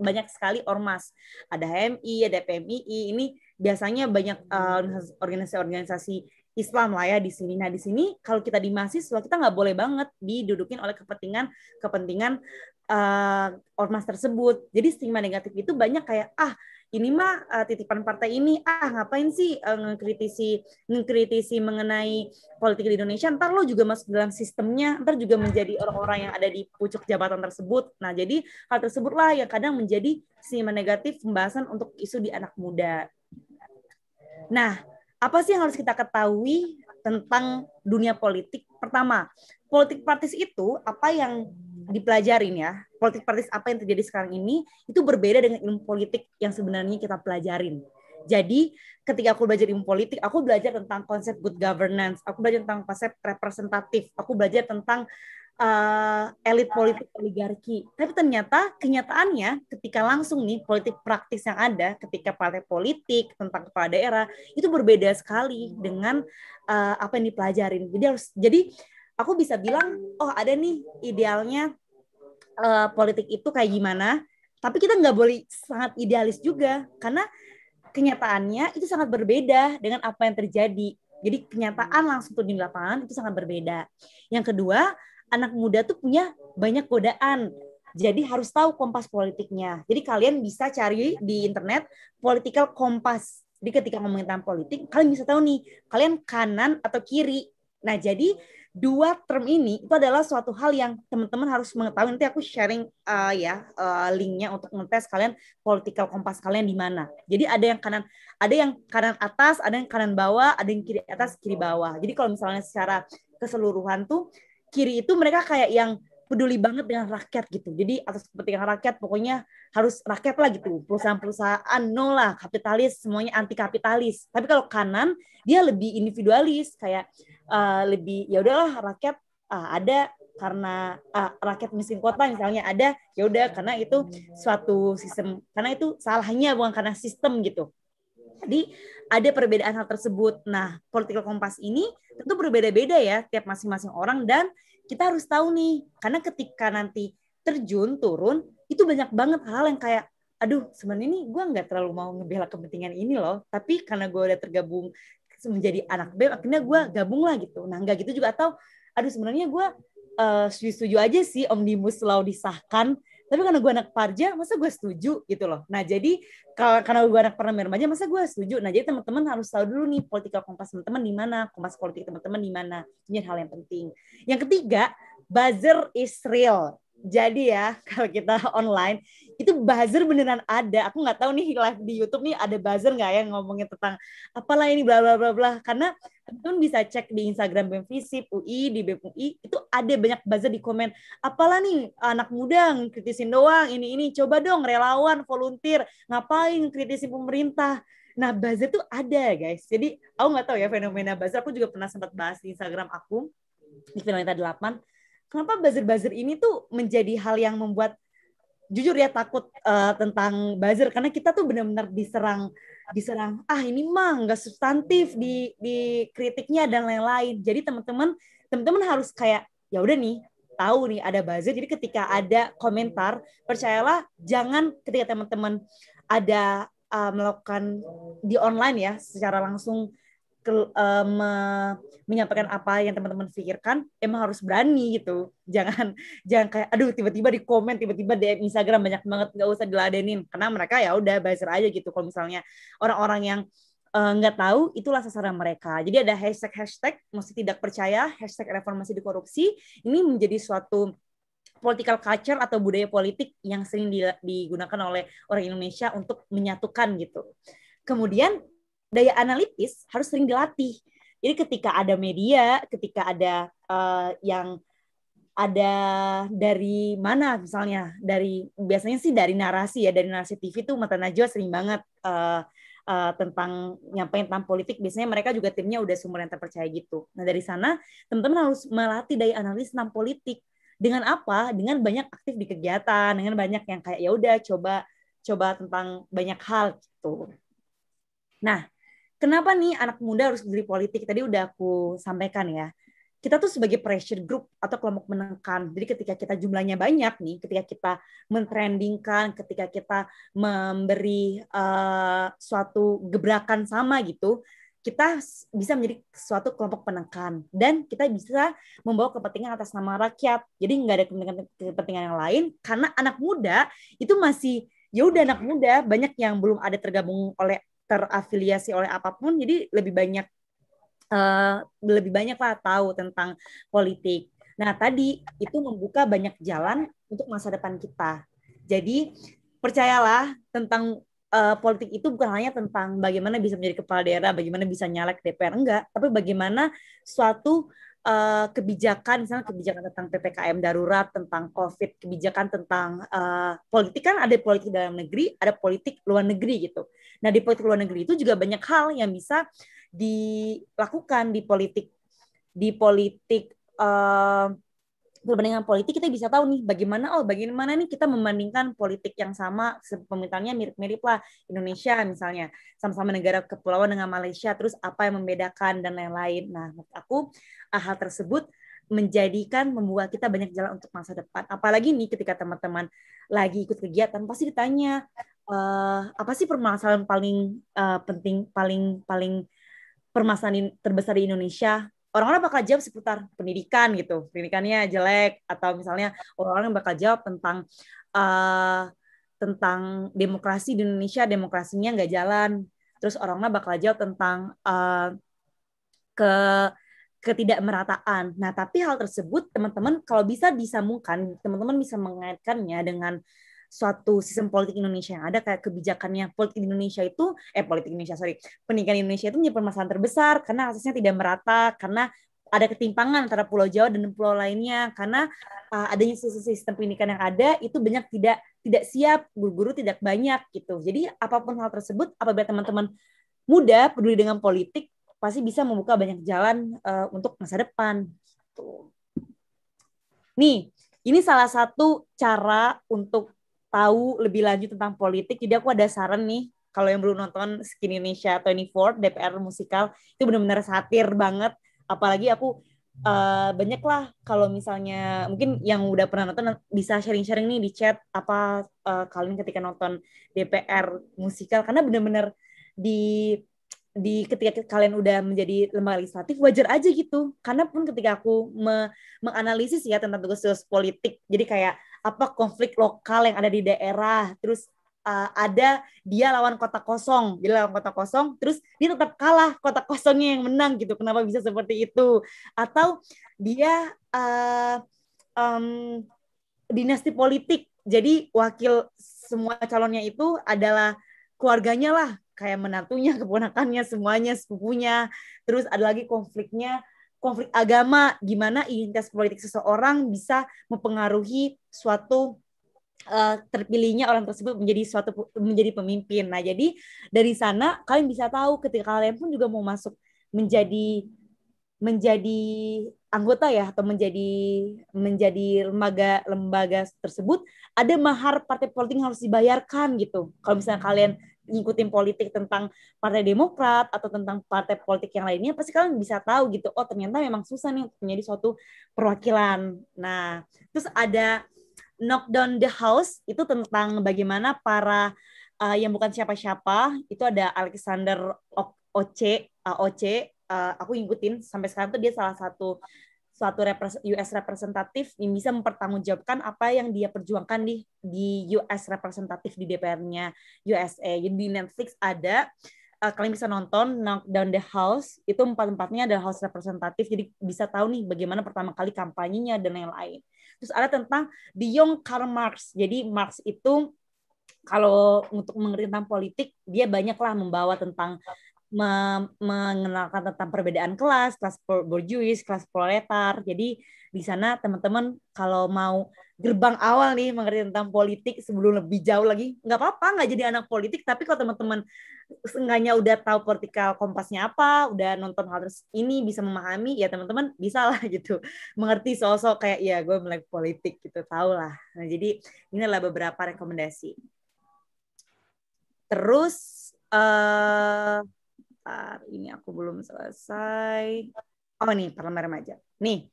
banyak sekali ormas. Ada HMI, ada PMI Ini biasanya banyak organisasi-organisasi eh, uh, Islam lah ya di sini. Nah di sini kalau kita di mahasiswa kita nggak boleh banget didudukin oleh kepentingan kepentingan uh, ormas tersebut. Jadi stigma negatif itu banyak kayak ah ini mah uh, titipan partai ini ah ngapain sih uh, ngekritisi ngekritisi mengenai politik di Indonesia ntar lo juga masuk dalam sistemnya ntar juga menjadi orang-orang yang ada di pucuk jabatan tersebut nah jadi hal tersebutlah yang kadang menjadi sih negatif pembahasan untuk isu di anak muda nah apa sih yang harus kita ketahui tentang dunia politik pertama politik praktis itu apa yang dipelajarin ya politik praktis apa yang terjadi sekarang ini itu berbeda dengan ilmu politik yang sebenarnya kita pelajarin jadi ketika aku belajar ilmu politik aku belajar tentang konsep good governance aku belajar tentang konsep representatif aku belajar tentang uh, elit politik oligarki tapi ternyata kenyataannya ketika langsung nih politik praktis yang ada ketika partai politik tentang kepala daerah itu berbeda sekali dengan uh, apa yang dipelajarin jadi harus jadi aku bisa bilang oh ada nih idealnya uh, politik itu kayak gimana tapi kita nggak boleh sangat idealis juga karena kenyataannya itu sangat berbeda dengan apa yang terjadi jadi kenyataan langsung turun di lapangan itu sangat berbeda yang kedua anak muda tuh punya banyak godaan jadi harus tahu kompas politiknya jadi kalian bisa cari di internet political kompas jadi ketika ngomongin tentang politik kalian bisa tahu nih kalian kanan atau kiri nah jadi dua term ini itu adalah suatu hal yang teman-teman harus mengetahui. Nanti aku sharing uh, ya uh, linknya untuk ngetes kalian political kompas kalian di mana. Jadi ada yang kanan, ada yang kanan atas, ada yang kanan bawah, ada yang kiri atas, kiri bawah. Jadi kalau misalnya secara keseluruhan tuh kiri itu mereka kayak yang peduli banget dengan rakyat gitu. Jadi atas kepentingan rakyat pokoknya harus rakyat lah gitu. Perusahaan-perusahaan nol lah, kapitalis semuanya anti kapitalis. Tapi kalau kanan dia lebih individualis kayak uh, lebih ya udahlah rakyat uh, ada karena uh, rakyat miskin kota misalnya ada ya udah karena itu suatu sistem karena itu salahnya bukan karena sistem gitu. Jadi ada perbedaan hal tersebut. Nah, political compass ini tentu berbeda-beda ya tiap masing-masing orang dan kita harus tahu nih karena ketika nanti terjun turun itu banyak banget hal hal yang kayak aduh sebenarnya ini gue nggak terlalu mau ngebela kepentingan ini loh tapi karena gue udah tergabung menjadi anak BEM akhirnya gue gabung lah gitu nah nggak gitu juga atau aduh sebenarnya gue uh, setuju-setuju aja sih omnibus law disahkan tapi karena gue anak parja masa gue setuju gitu loh nah jadi kalau karena gue anak parna remaja masa gue setuju nah jadi teman-teman harus tahu dulu nih politika kompas teman-teman di mana kompas politik teman-teman di mana ini hal yang penting yang ketiga buzzer is real jadi ya kalau kita online itu buzzer beneran ada aku nggak tahu nih live di YouTube nih ada buzzer nggak ya ngomongin tentang apalah ini bla bla bla bla karena teman bisa cek di Instagram BEM Visip UI di BEM UI itu ada banyak buzzer di komen apalah nih anak muda kritisin doang ini ini coba dong relawan volunteer ngapain kritisin pemerintah Nah, buzzer tuh ada, guys. Jadi, aku nggak tahu ya fenomena buzzer. Aku juga pernah sempat bahas di Instagram aku, di Finalita 8. Kenapa buzzer-buzzer ini tuh menjadi hal yang membuat, jujur ya, takut uh, tentang buzzer. Karena kita tuh benar-benar diserang diserang ah ini mah nggak substantif di di kritiknya dan lain-lain jadi teman-teman teman-teman harus kayak ya udah nih tahu nih ada buzzer jadi ketika ada komentar percayalah jangan ketika teman-teman ada uh, melakukan di online ya secara langsung ke, uh, eh, me, menyampaikan apa yang teman-teman pikirkan emang harus berani gitu jangan jangan kayak aduh tiba-tiba di komen tiba-tiba DM Instagram banyak banget nggak usah diladenin karena mereka ya udah buzzer aja gitu kalau misalnya orang-orang yang eh, nggak uh, tahu itulah sasaran mereka jadi ada hashtag hashtag mesti tidak percaya hashtag reformasi di korupsi ini menjadi suatu political culture atau budaya politik yang sering digunakan oleh orang Indonesia untuk menyatukan gitu kemudian daya analitis harus sering dilatih. Jadi ketika ada media, ketika ada uh, yang ada dari mana misalnya dari biasanya sih dari narasi ya dari narasi TV tuh Mata Najwa sering banget uh, uh, tentang nyampein tentang politik biasanya mereka juga timnya udah sumber yang terpercaya gitu. Nah dari sana teman-teman harus melatih daya analis tentang politik dengan apa? Dengan banyak aktif di kegiatan, dengan banyak yang kayak ya udah coba coba tentang banyak hal gitu. Nah kenapa nih anak muda harus jadi politik? Tadi udah aku sampaikan ya. Kita tuh sebagai pressure group atau kelompok menekan. Jadi ketika kita jumlahnya banyak nih, ketika kita mentrendingkan, ketika kita memberi uh, suatu gebrakan sama gitu, kita bisa menjadi suatu kelompok penekan dan kita bisa membawa kepentingan atas nama rakyat. Jadi nggak ada kepentingan kepentingan yang lain karena anak muda itu masih ya udah anak muda banyak yang belum ada tergabung oleh terafiliasi oleh apapun jadi lebih banyak uh, lebih banyak lah tahu tentang politik nah tadi itu membuka banyak jalan untuk masa depan kita jadi percayalah tentang uh, politik itu bukan hanya tentang bagaimana bisa menjadi kepala daerah bagaimana bisa nyalek DPR enggak tapi bagaimana suatu uh, kebijakan misalnya kebijakan tentang PPKM darurat, tentang Covid, kebijakan tentang uh, politik kan ada politik dalam negeri, ada politik luar negeri gitu. Nah, di politik luar negeri itu juga banyak hal yang bisa dilakukan di politik di politik eh, perbandingan politik kita bisa tahu nih bagaimana oh bagaimana nih kita membandingkan politik yang sama pemerintahnya mirip-mirip lah Indonesia misalnya sama-sama negara kepulauan dengan Malaysia terus apa yang membedakan dan lain-lain. Nah, menurut aku ah, hal tersebut menjadikan membuat kita banyak jalan untuk masa depan. Apalagi nih ketika teman-teman lagi ikut kegiatan pasti ditanya uh, apa sih permasalahan paling uh, penting paling paling permasalahan terbesar di Indonesia orang-orang bakal jawab seputar pendidikan gitu, pendidikannya jelek atau misalnya orang-orang bakal jawab tentang uh, tentang demokrasi di Indonesia demokrasinya nggak jalan. Terus orang-orang bakal jawab tentang uh, ke ketidakmerataan. Nah, tapi hal tersebut teman-teman kalau bisa disambungkan, teman-teman bisa mengaitkannya dengan suatu sistem politik Indonesia yang ada kayak kebijakannya politik Indonesia itu eh politik Indonesia sorry pendidikan Indonesia itu menjadi permasalahan terbesar karena aksesnya tidak merata karena ada ketimpangan antara Pulau Jawa dan pulau lainnya karena uh, adanya sistem pendidikan yang ada itu banyak tidak tidak siap guru-guru tidak banyak gitu jadi apapun hal tersebut apabila teman-teman muda peduli dengan politik pasti bisa membuka banyak jalan uh, untuk masa depan gitu. nih ini salah satu cara untuk tahu lebih lanjut tentang politik. Jadi aku ada saran nih kalau yang belum nonton Skin Indonesia 24 DPR musikal itu benar-benar satir banget. Apalagi aku uh, eh, banyak lah kalau misalnya mungkin yang udah pernah nonton bisa sharing-sharing nih di chat apa uh, kalian ketika nonton DPR musikal karena benar-benar di di ketika kalian udah menjadi lembaga legislatif wajar aja gitu karena pun ketika aku me, menganalisis ya tentang tugas-tugas politik jadi kayak apa konflik lokal yang ada di daerah terus uh, ada dia lawan kota kosong dia lawan kota kosong terus dia tetap kalah kota kosongnya yang menang gitu kenapa bisa seperti itu atau dia uh, um, dinasti politik jadi wakil semua calonnya itu adalah keluarganya lah kayak menantunya keponakannya semuanya sepupunya terus ada lagi konfliknya konflik agama, gimana identitas politik seseorang bisa mempengaruhi suatu uh, terpilihnya orang tersebut menjadi suatu menjadi pemimpin. Nah, jadi dari sana kalian bisa tahu ketika kalian pun juga mau masuk menjadi menjadi anggota ya atau menjadi menjadi lembaga lembaga tersebut ada mahar partai politik yang harus dibayarkan gitu. Kalau misalnya kalian ngikutin politik tentang Partai Demokrat atau tentang partai politik yang lainnya, pasti kalian bisa tahu gitu, oh ternyata memang susah nih untuk menjadi suatu perwakilan. Nah, terus ada Knock Down the House, itu tentang bagaimana para uh, yang bukan siapa-siapa, itu ada Alexander Oce, uh, Oce, uh, aku ngikutin sampai sekarang tuh dia salah satu suatu US representatif yang bisa mempertanggungjawabkan apa yang dia perjuangkan di di US representatif di DPR-nya USA. Jadi di Netflix ada eh, kalian bisa nonton Knock Down the House itu empat empatnya adalah house representatif jadi bisa tahu nih bagaimana pertama kali kampanyenya dan lain-lain terus ada tentang the young Karl Marx jadi Marx itu kalau untuk mengerti tentang politik dia banyaklah membawa tentang mengenalkan tentang perbedaan kelas, kelas borjuis, kelas proletar. Jadi di sana teman-teman kalau mau gerbang awal nih mengerti tentang politik sebelum lebih jauh lagi nggak apa-apa nggak jadi anak politik tapi kalau teman-teman seenggaknya udah tahu vertikal kompasnya apa udah nonton hal ini bisa memahami ya teman-teman bisa lah gitu mengerti sosok kayak ya gue melek politik gitu tau lah nah jadi ini adalah beberapa rekomendasi terus uh, sebentar. Ini aku belum selesai. Oh nih, parlemen remaja. Nih,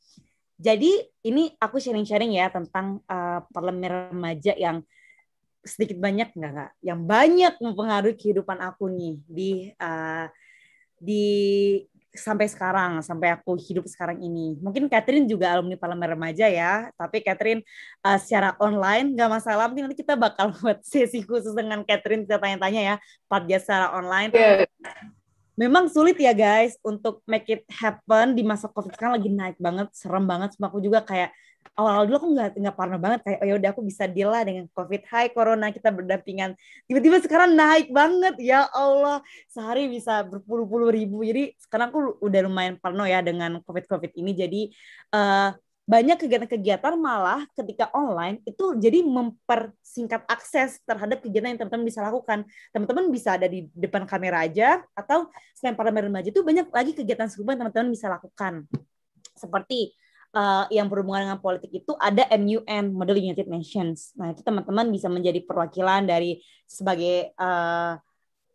jadi ini aku sharing-sharing ya tentang uh, parlemen remaja yang sedikit banyak nggak kak yang banyak mempengaruhi kehidupan aku nih di uh, di sampai sekarang, sampai aku hidup sekarang ini. Mungkin Catherine juga alumni Parlemen Remaja ya, tapi Catherine uh, secara online nggak masalah. Mungkin nanti kita bakal buat sesi khusus dengan Catherine, kita tanya-tanya ya, part secara online. Yeah memang sulit ya guys untuk make it happen di masa covid sekarang lagi naik banget serem banget sama aku juga kayak awal-awal dulu aku nggak nggak parno banget kayak oh ya udah aku bisa deal lah dengan covid hai corona kita berdampingan tiba-tiba sekarang naik banget ya Allah sehari bisa berpuluh-puluh ribu jadi sekarang aku udah lumayan parno ya dengan covid covid ini jadi uh, banyak kegiatan-kegiatan malah ketika online itu jadi mempersingkat akses terhadap kegiatan yang teman-teman bisa lakukan. Teman-teman bisa ada di depan kamera aja atau selain para remaja itu banyak lagi kegiatan serupa yang teman-teman bisa lakukan. Seperti uh, yang berhubungan dengan politik itu ada MUN Model United Nations. Nah itu teman-teman bisa menjadi perwakilan dari sebagai uh,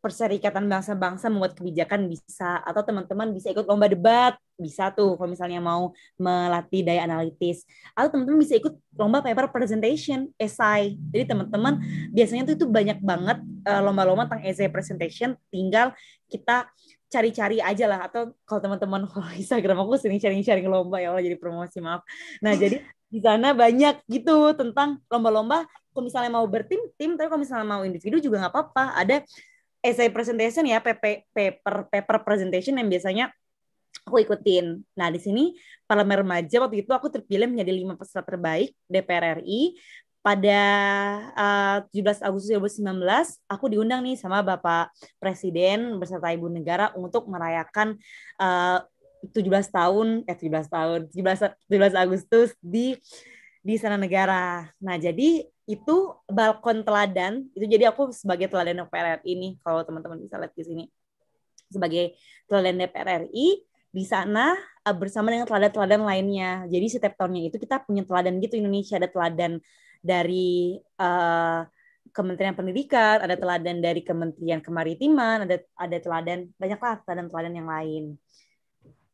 Perserikatan Bangsa-Bangsa membuat kebijakan bisa atau teman-teman bisa ikut lomba debat bisa tuh kalau misalnya mau melatih daya analitis atau teman-teman bisa ikut lomba paper presentation esai jadi teman-teman biasanya tuh itu banyak banget eh, lomba-lomba tentang essay presentation tinggal kita cari-cari aja lah atau kalau teman-teman kalau Instagram aku sering cari-cari lomba ya Allah jadi promosi maaf. Nah, jadi di sana banyak gitu tentang lomba-lomba kalau misalnya mau bertim tim tapi kalau misalnya mau individu juga nggak apa-apa. Ada essay eh, presentation ya PP, paper paper presentation yang biasanya aku ikutin. Nah di sini Parlemen Remaja waktu itu aku terpilih menjadi lima peserta terbaik DPR RI pada eh, uh, 17 Agustus 2019 aku diundang nih sama Bapak Presiden beserta Ibu Negara untuk merayakan eh, uh, 17 tahun eh 17 tahun 17 17 Agustus di di sana negara. Nah, jadi itu balkon teladan itu jadi aku sebagai teladan DPR RI ini kalau teman-teman bisa lihat di sini sebagai teladan DPR RI di sana eh, bersama dengan teladan-teladan lainnya jadi setiap tahunnya itu kita punya teladan gitu Indonesia ada teladan dari uh, Kementerian Pendidikan ada teladan dari Kementerian Kemaritiman ada ada teladan banyaklah teladan-teladan yang lain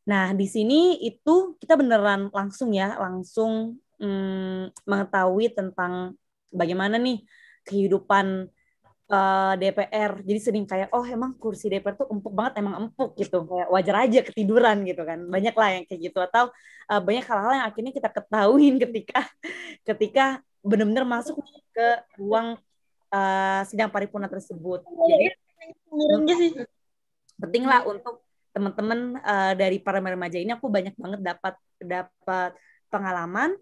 nah di sini itu kita beneran langsung ya langsung mmm, mengetahui tentang bagaimana nih kehidupan uh, eh, DPR. Jadi sering kayak oh emang kursi DPR tuh empuk banget, emang empuk gitu. Kayak wajar aja ketiduran gitu kan. Banyak lah yang kayak gitu atau uh, banyak hal-hal yang akhirnya kita ketahuin ketika ketika benar-benar masuk ke ruang uh, sidang paripurna tersebut. Iya, Jadi ya, penting lah untuk teman-teman uh, dari para remaja ini aku banyak banget dapat dapat pengalaman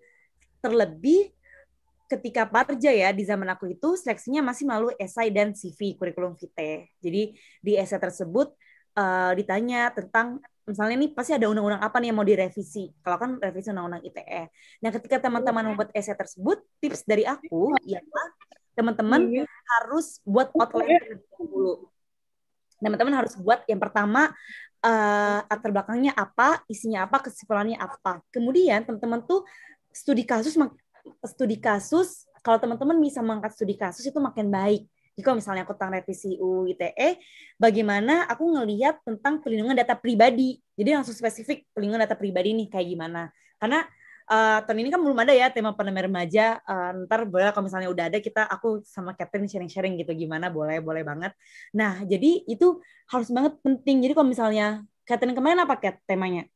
terlebih ketika Parja ya di zaman aku itu seleksinya masih melalui esai dan CV kurikulum vitae. Jadi di esai tersebut uh, ditanya tentang misalnya ini pasti ada undang-undang apa nih yang mau direvisi. Kalau kan revisi undang-undang ITE. Nah, ketika teman-teman iya. membuat esai tersebut, tips dari aku iya. ialah teman-teman iya. harus buat outline dulu. Teman-teman harus buat yang pertama uh, eh, latar belakangnya apa, isinya apa, kesimpulannya apa. Kemudian teman-teman tuh studi kasus studi kasus kalau teman-teman bisa mengangkat studi kasus itu makin baik. Jadi kalau misalnya aku tentang revisi UU ITE, bagaimana aku ngelihat tentang pelindungan data pribadi. Jadi langsung spesifik pelindungan data pribadi nih kayak gimana. Karena uh, tahun ini kan belum ada ya tema pandemi remaja. Uh, ntar boleh kalau misalnya udah ada kita aku sama Catherine sharing-sharing gitu gimana boleh boleh banget. Nah jadi itu harus banget penting. Jadi kalau misalnya Catherine kemana paket temanya?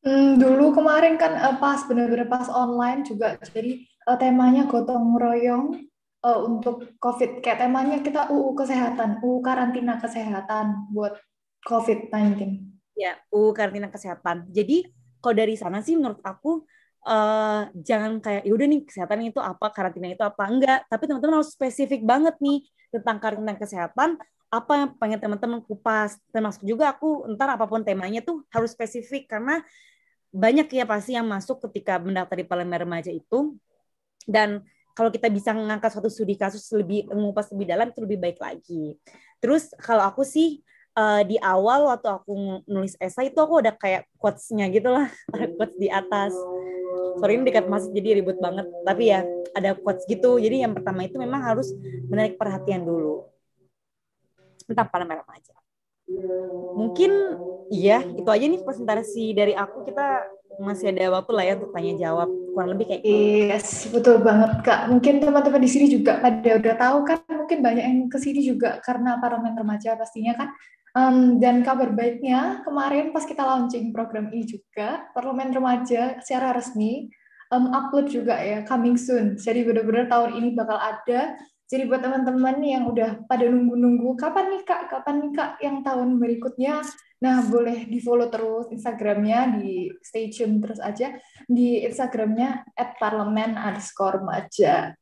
Hmm, dulu kemarin kan uh, pas benar-benar pas online juga jadi uh, temanya gotong royong uh, untuk COVID. Kayak temanya kita UU kesehatan, UU karantina kesehatan buat COVID-19. Ya, UU karantina kesehatan. Jadi kalau dari sana sih menurut aku uh, jangan kayak yaudah nih kesehatan itu apa, karantina itu apa enggak, tapi teman-teman harus spesifik banget nih tentang karantina kesehatan apa yang pengen teman-teman kupas termasuk juga aku ntar apapun temanya tuh harus spesifik karena banyak ya pasti yang masuk ketika mendaftar di Palembang Remaja itu dan kalau kita bisa mengangkat suatu studi kasus lebih mengupas lebih dalam itu lebih baik lagi. Terus kalau aku sih uh, di awal waktu aku nulis esai itu aku udah kayak quotes-nya gitu lah, quotes di atas. Sorry ini dekat masuk jadi ribut banget, tapi ya ada quotes gitu. Jadi yang pertama itu memang harus menarik perhatian dulu. Tentang Palembang Remaja. Mungkin iya, itu aja nih presentasi dari aku. Kita masih ada waktu lah ya untuk tanya jawab kurang lebih kayak gitu. yes betul banget kak mungkin teman-teman di sini juga pada udah tahu kan mungkin banyak yang kesini juga karena parlemen remaja pastinya kan um, dan kabar baiknya kemarin pas kita launching program ini juga parlemen remaja secara resmi um, upload juga ya coming soon jadi benar-benar tahun ini bakal ada jadi buat teman-teman yang udah pada nunggu-nunggu kapan nih kak, kapan nih kak yang tahun berikutnya, nah boleh di follow terus Instagramnya di stay tune terus aja di Instagramnya at parlemen underscore maja.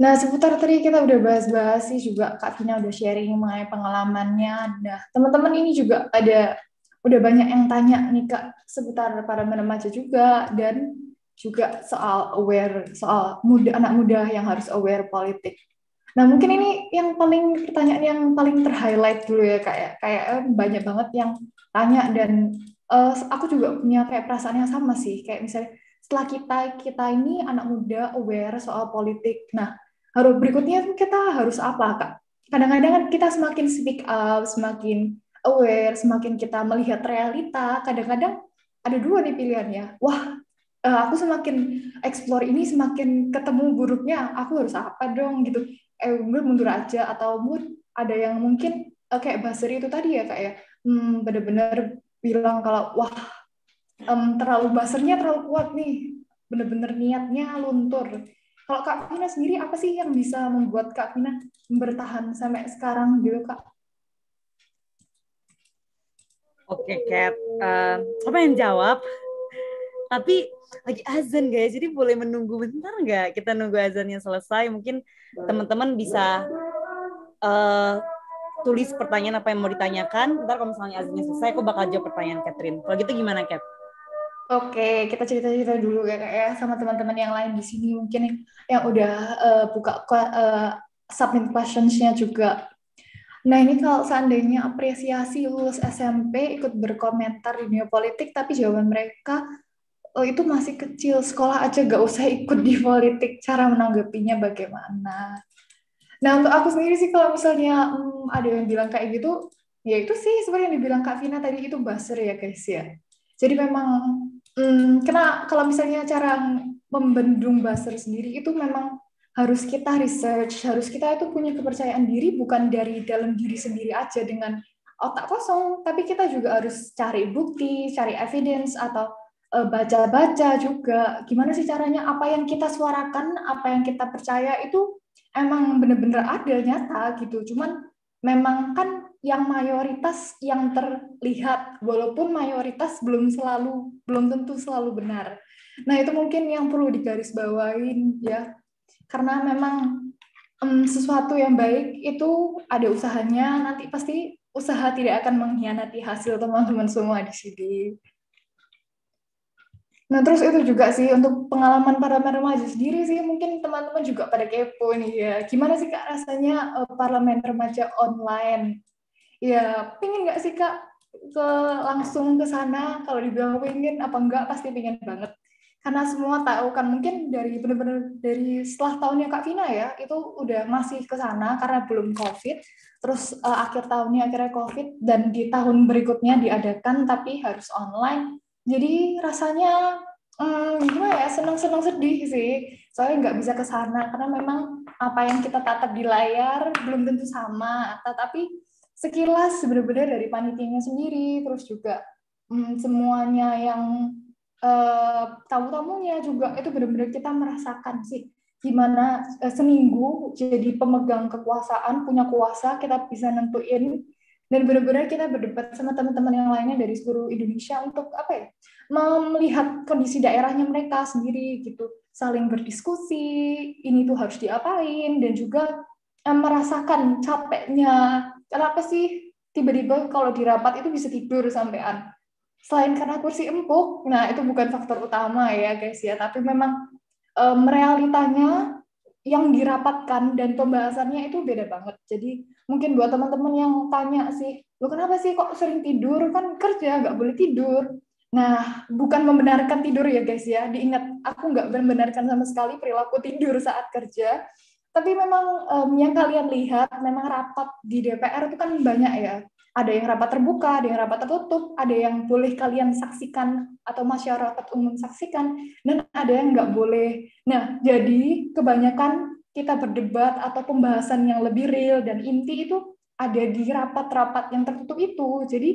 Nah seputar tadi kita udah bahas-bahas sih juga Kak Vina udah sharing mengenai pengalamannya. Nah teman-teman ini juga ada udah banyak yang tanya nih Kak seputar para remaja juga dan juga soal aware soal muda anak muda yang harus aware politik. Nah, mungkin ini yang paling pertanyaan yang paling terhighlight dulu ya, ya. kayak kayak eh, banyak banget yang tanya dan uh, aku juga punya kayak perasaan yang sama sih, kayak misalnya setelah kita kita ini anak muda aware soal politik. Nah, harus berikutnya kita harus apa, Kak? Kadang-kadang kan kita semakin speak up, semakin aware, semakin kita melihat realita, kadang-kadang ada dua nih pilihannya. Wah, uh, aku semakin explore ini semakin ketemu buruknya aku harus apa dong gitu eh gue mundur aja atau mood ada yang mungkin uh, kayak baseri itu tadi ya kak ya hmm, bener-bener bilang kalau wah um, terlalu basernya terlalu kuat nih bener-bener niatnya luntur kalau kak Fina sendiri apa sih yang bisa membuat kak Fina bertahan sampai sekarang gitu kak Oke, okay, Kat. Uh, apa yang jawab? tapi lagi azan guys jadi boleh menunggu bentar nggak kita nunggu azannya selesai mungkin teman-teman bisa uh, tulis pertanyaan apa yang mau ditanyakan ntar kalau misalnya azannya selesai aku bakal jawab pertanyaan Catherine kalau gitu gimana Cat? Oke, kita cerita-cerita dulu ya, Kak, ya sama teman-teman yang lain di sini mungkin yang udah uh, buka uh, submit questions juga. Nah, ini kalau seandainya apresiasi lulus SMP ikut berkomentar di dunia politik tapi jawaban mereka lo oh, itu masih kecil, sekolah aja gak usah ikut di politik, cara menanggapinya bagaimana. Nah untuk aku sendiri sih kalau misalnya hmm, ada yang bilang kayak gitu, ya itu sih seperti yang dibilang Kak Vina tadi itu buzzer ya guys ya. Jadi memang hmm, kena kalau misalnya cara membendung buzzer sendiri itu memang harus kita research, harus kita itu punya kepercayaan diri bukan dari dalam diri sendiri aja dengan otak kosong, tapi kita juga harus cari bukti, cari evidence atau E, baca-baca juga gimana sih caranya apa yang kita suarakan apa yang kita percaya itu emang bener-bener ada nyata gitu cuman memang kan yang mayoritas yang terlihat walaupun mayoritas belum selalu belum tentu selalu benar nah itu mungkin yang perlu digarisbawain ya karena memang um, sesuatu yang baik itu ada usahanya nanti pasti usaha tidak akan mengkhianati hasil teman-teman semua di sini Nah, terus itu juga sih untuk pengalaman parlemen remaja sendiri sih mungkin teman-teman juga pada kepo nih ya. Gimana sih Kak rasanya uh, parlemen remaja online? Ya, pingin nggak sih Kak ke langsung ke sana? Kalau dibilang pingin apa enggak pasti pingin banget. Karena semua tahu kan mungkin dari benar-benar dari setelah tahunnya Kak Vina ya, itu udah masih ke sana karena belum Covid. Terus uh, akhir tahunnya akhirnya Covid dan di tahun berikutnya diadakan tapi harus online jadi rasanya hmm, gimana ya senang-senang sedih sih soalnya nggak bisa ke sana karena memang apa yang kita tatap di layar belum tentu sama tetapi sekilas sebenarnya dari panitianya sendiri terus juga hmm, semuanya yang uh, tamu-tamunya juga itu benar-benar kita merasakan sih gimana uh, seminggu jadi pemegang kekuasaan punya kuasa kita bisa nentuin dan benar-benar kita berdebat sama teman-teman yang lainnya dari seluruh Indonesia untuk apa ya melihat kondisi daerahnya mereka sendiri gitu saling berdiskusi ini tuh harus diapain dan juga eh, merasakan capeknya kenapa sih tiba-tiba kalau di rapat itu bisa tidur sampean selain karena kursi empuk nah itu bukan faktor utama ya guys ya tapi memang eh, realitanya yang dirapatkan dan pembahasannya itu beda banget. Jadi mungkin buat teman-teman yang tanya sih, lo kenapa sih kok sering tidur? Kan kerja nggak boleh tidur. Nah, bukan membenarkan tidur ya guys ya. Diingat, aku nggak membenarkan sama sekali perilaku tidur saat kerja. Tapi memang um, yang kalian lihat, memang rapat di DPR itu kan banyak ya ada yang rapat terbuka, ada yang rapat tertutup, ada yang boleh kalian saksikan atau masyarakat umum saksikan, dan ada yang nggak boleh. Nah, jadi kebanyakan kita berdebat atau pembahasan yang lebih real dan inti itu ada di rapat-rapat yang tertutup itu. Jadi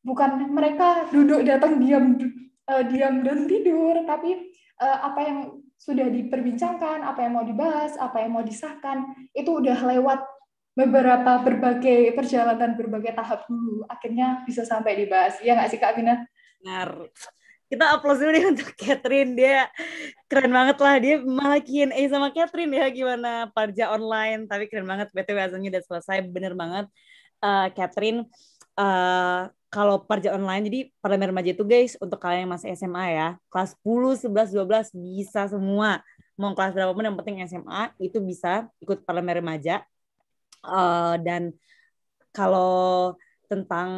bukan mereka duduk datang diam eh, diam dan tidur, tapi eh, apa yang sudah diperbincangkan, apa yang mau dibahas, apa yang mau disahkan, itu udah lewat beberapa berbagai perjalanan berbagai tahap dulu akhirnya bisa sampai dibahas ya nggak sih kak bina? Benar. Kita upload dulu nih untuk Catherine dia keren banget lah dia malah eh sama Catherine ya gimana parja online tapi keren banget btw asalnya udah selesai bener banget uh, Catherine uh, kalau parja online jadi pada remaja itu guys untuk kalian yang masih SMA ya kelas 10, 11, 12 bisa semua mau kelas berapapun yang penting SMA itu bisa ikut parlemen remaja Uh, dan kalau tentang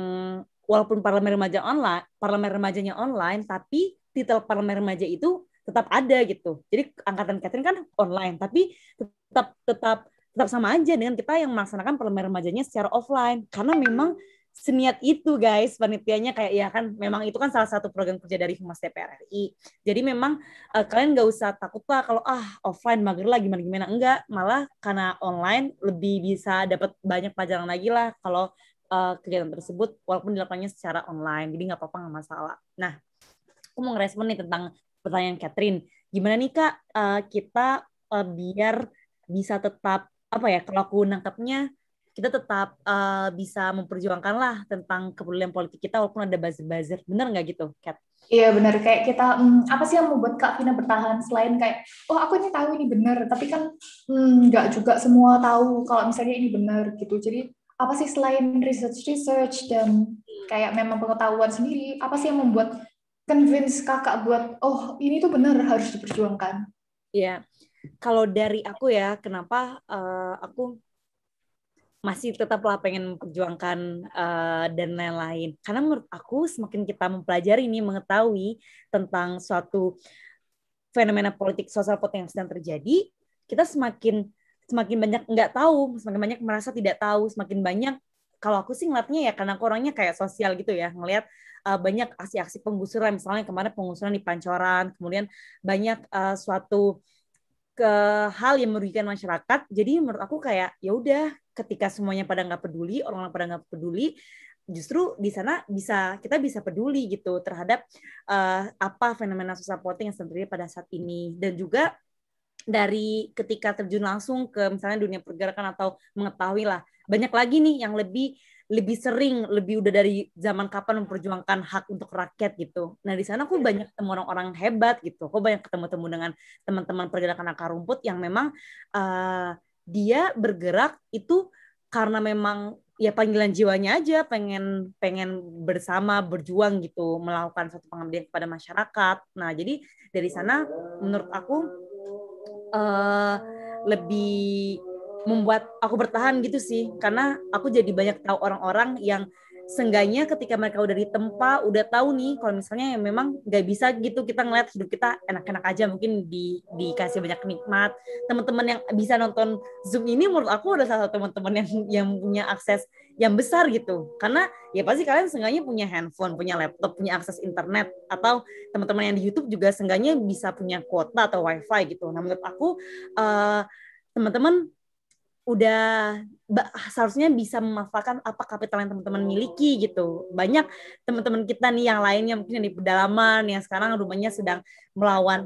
walaupun parlemen remaja online, parlemen remajanya online, tapi titel parlemen remaja itu tetap ada gitu. Jadi angkatan Catherine kan online, tapi tetap tetap tetap sama aja dengan kita yang melaksanakan parlemen remajanya secara offline karena memang seniat itu guys panitianya kayak ya kan memang itu kan salah satu program kerja dari Humas DPR RI jadi memang uh, kalian nggak usah takut lah kalau ah offline mager lah gimana gimana enggak malah karena online lebih bisa dapat banyak pelajaran lagi lah kalau uh, kegiatan tersebut walaupun dilakukannya secara online jadi nggak apa-apa nggak masalah nah aku mau ngerespon nih tentang pertanyaan Catherine gimana nih kak uh, kita uh, biar bisa tetap apa ya kalau aku nangkapnya kita tetap uh, bisa memperjuangkan lah tentang kepedulian politik kita walaupun ada buzzer-buzzer. Bener nggak gitu, Kat? Iya bener, kayak kita hmm, apa sih yang membuat Kak Vina bertahan selain kayak oh aku ini tahu ini benar tapi kan hmm, nggak hmm, juga semua tahu kalau misalnya ini benar gitu jadi apa sih selain research research dan kayak memang pengetahuan sendiri apa sih yang membuat convince kakak buat oh ini tuh benar harus diperjuangkan? Iya kalau dari aku ya kenapa uh, aku masih tetaplah pengen memperjuangkan uh, dan lain-lain. Karena menurut aku semakin kita mempelajari ini mengetahui tentang suatu fenomena politik sosial politik yang sedang terjadi, kita semakin semakin banyak nggak tahu, semakin banyak merasa tidak tahu, semakin banyak kalau aku sih ngeliatnya ya karena aku orangnya kayak sosial gitu ya ngelihat uh, eh, banyak aksi-aksi penggusuran misalnya kemarin penggusuran di Pancoran kemudian banyak uh, suatu ke hal yang merugikan masyarakat. Jadi menurut aku kayak ya udah ketika semuanya pada nggak peduli, orang-orang pada nggak peduli, justru di sana bisa kita bisa peduli gitu terhadap uh, apa fenomena social voting yang sebenarnya pada saat ini dan juga dari ketika terjun langsung ke misalnya dunia pergerakan atau mengetahui lah banyak lagi nih yang lebih lebih sering lebih udah dari zaman kapan memperjuangkan hak untuk rakyat gitu nah di sana aku iya. banyak ketemu orang-orang hebat gitu aku banyak ketemu-temu dengan teman-teman pergerakan akar rumput yang memang uh, dia bergerak itu karena memang ya panggilan jiwanya aja pengen pengen bersama berjuang gitu melakukan satu pengabdian kepada masyarakat nah jadi dari sana menurut aku uh, lebih membuat aku bertahan gitu sih karena aku jadi banyak tahu orang-orang yang sengganya ketika mereka udah di tempat udah tahu nih kalau misalnya yang memang nggak bisa gitu kita ngeliat hidup kita enak-enak aja mungkin di dikasih banyak nikmat teman-teman yang bisa nonton zoom ini menurut aku udah salah satu teman-teman yang yang punya akses yang besar gitu karena ya pasti kalian sengganya punya handphone punya laptop punya akses internet atau teman-teman yang di YouTube juga sengganya bisa punya kuota atau wifi gitu nah menurut aku uh, teman-teman udah seharusnya bisa memanfaatkan apa kapital yang teman-teman oh. miliki gitu. Banyak teman-teman kita nih yang lainnya mungkin yang di pedalaman yang sekarang rumahnya sedang melawan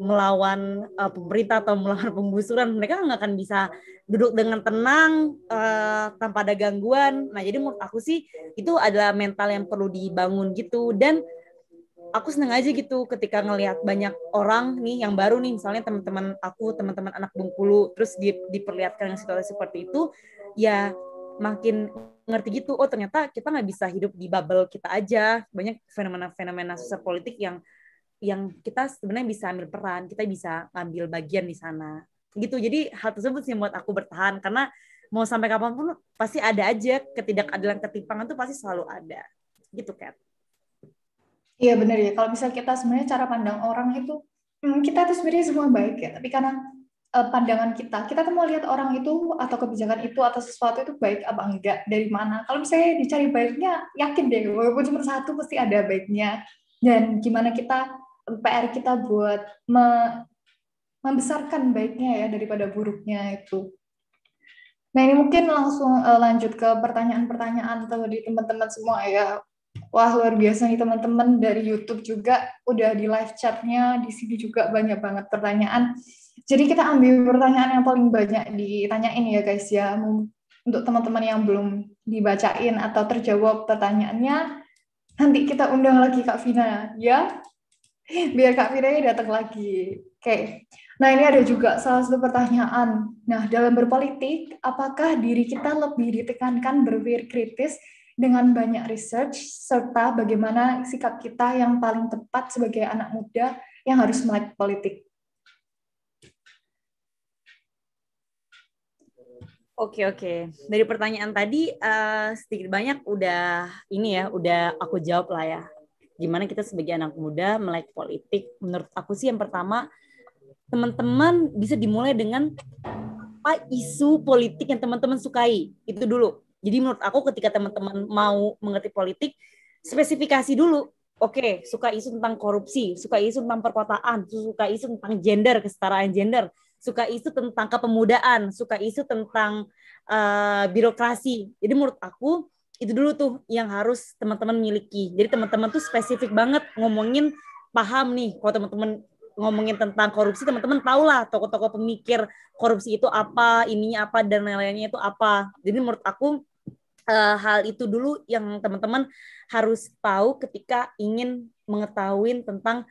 melawan uh, pemerintah atau melawan penggusuran mereka nggak akan bisa duduk dengan tenang uh, tanpa ada gangguan nah jadi menurut aku sih itu adalah mental yang perlu dibangun gitu dan aku seneng aja gitu ketika ngelihat banyak orang nih yang baru nih misalnya teman-teman aku teman-teman anak bungkulu terus di, diperlihatkan situasi seperti itu ya makin ngerti gitu oh ternyata kita nggak bisa hidup di bubble kita aja banyak fenomena-fenomena sosial politik yang yang kita sebenarnya bisa ambil peran kita bisa ambil bagian di sana gitu jadi hal tersebut sih buat aku bertahan karena mau sampai kapanpun pasti ada aja ketidakadilan ketimpangan tuh pasti selalu ada gitu kan Iya benar ya. Kalau misalnya kita sebenarnya cara pandang orang itu, hmm, kita tuh sebenarnya semua baik ya. Tapi karena eh, pandangan kita, kita tuh mau lihat orang itu atau kebijakan itu atau sesuatu itu baik apa enggak dari mana. Kalau misalnya dicari baiknya, yakin deh, walaupun cuma satu pasti ada baiknya. Dan gimana kita eh, PR kita buat me membesarkan baiknya ya daripada buruknya itu. Nah ini mungkin langsung eh, lanjut ke pertanyaan-pertanyaan atau di teman-teman semua ya. Wah luar biasa nih teman-teman dari YouTube juga udah di live chatnya di sini juga banyak banget pertanyaan. Jadi kita ambil pertanyaan yang paling banyak ditanyain ya guys ya. Untuk teman-teman yang belum dibacain atau terjawab pertanyaannya, nanti kita undang lagi Kak Vina ya. Biar Kak Vina datang lagi. Oke. Nah, ini ada juga salah satu pertanyaan. Nah, dalam berpolitik, apakah diri kita lebih ditekankan berpikir kritis dengan banyak research serta bagaimana sikap kita yang paling tepat sebagai anak muda yang harus melek politik. Oke oke. Dari pertanyaan tadi uh, sedikit banyak udah ini ya, udah aku jawab lah ya. Gimana kita sebagai anak muda melek politik? Menurut aku sih yang pertama teman-teman bisa dimulai dengan apa isu politik yang teman-teman sukai itu dulu. Jadi menurut aku ketika teman-teman mau mengerti politik, spesifikasi dulu. Oke, suka isu tentang korupsi, suka isu tentang perkotaan, suka isu tentang gender, kesetaraan gender, suka isu tentang kepemudaan, suka isu tentang uh, birokrasi. Jadi menurut aku itu dulu tuh yang harus teman-teman miliki. Jadi teman-teman tuh spesifik banget ngomongin paham nih kalau teman-teman ngomongin tentang korupsi teman-teman tau lah tokoh-tokoh pemikir korupsi itu apa ininya apa dan lain-lainnya itu apa jadi menurut aku uh, hal itu dulu yang teman-teman harus tahu ketika ingin mengetahui tentang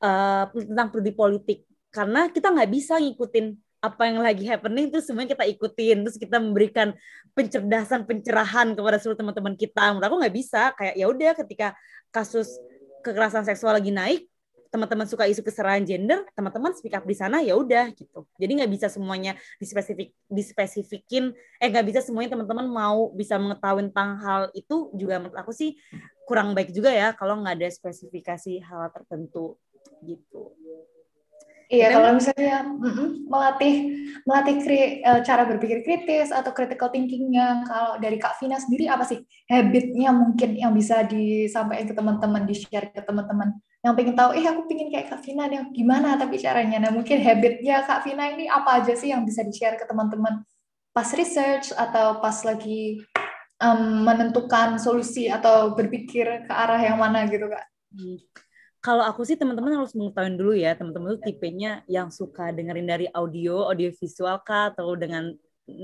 uh, tentang studi politik karena kita nggak bisa ngikutin apa yang lagi happening itu semuanya kita ikutin terus kita memberikan pencerdasan pencerahan kepada seluruh teman-teman kita menurut aku nggak bisa kayak ya udah ketika kasus kekerasan seksual lagi naik teman-teman suka isu keserahan gender, teman-teman speak up di sana ya udah gitu. Jadi nggak bisa semuanya dispesifik dispesifikin eh nggak bisa semuanya teman-teman mau bisa mengetahui tentang hal itu juga menurut aku sih kurang baik juga ya kalau nggak ada spesifikasi hal tertentu gitu. Iya, kalau misalnya melatih melatih kri, e, cara berpikir kritis atau critical thinkingnya, kalau dari Kak Vina sendiri apa sih habitnya mungkin yang bisa disampaikan ke teman-teman, di share ke teman-teman yang pengen tahu, eh aku pengen kayak Kak Vina nih, gimana tapi caranya? Nah mungkin habitnya Kak Vina ini apa aja sih yang bisa di share ke teman-teman pas research atau pas lagi um, menentukan solusi atau berpikir ke arah yang mana gitu kak? Hmm kalau aku sih teman-teman harus mengetahui dulu ya teman-teman tuh iya. tipenya yang suka dengerin dari audio audio visual kah atau dengan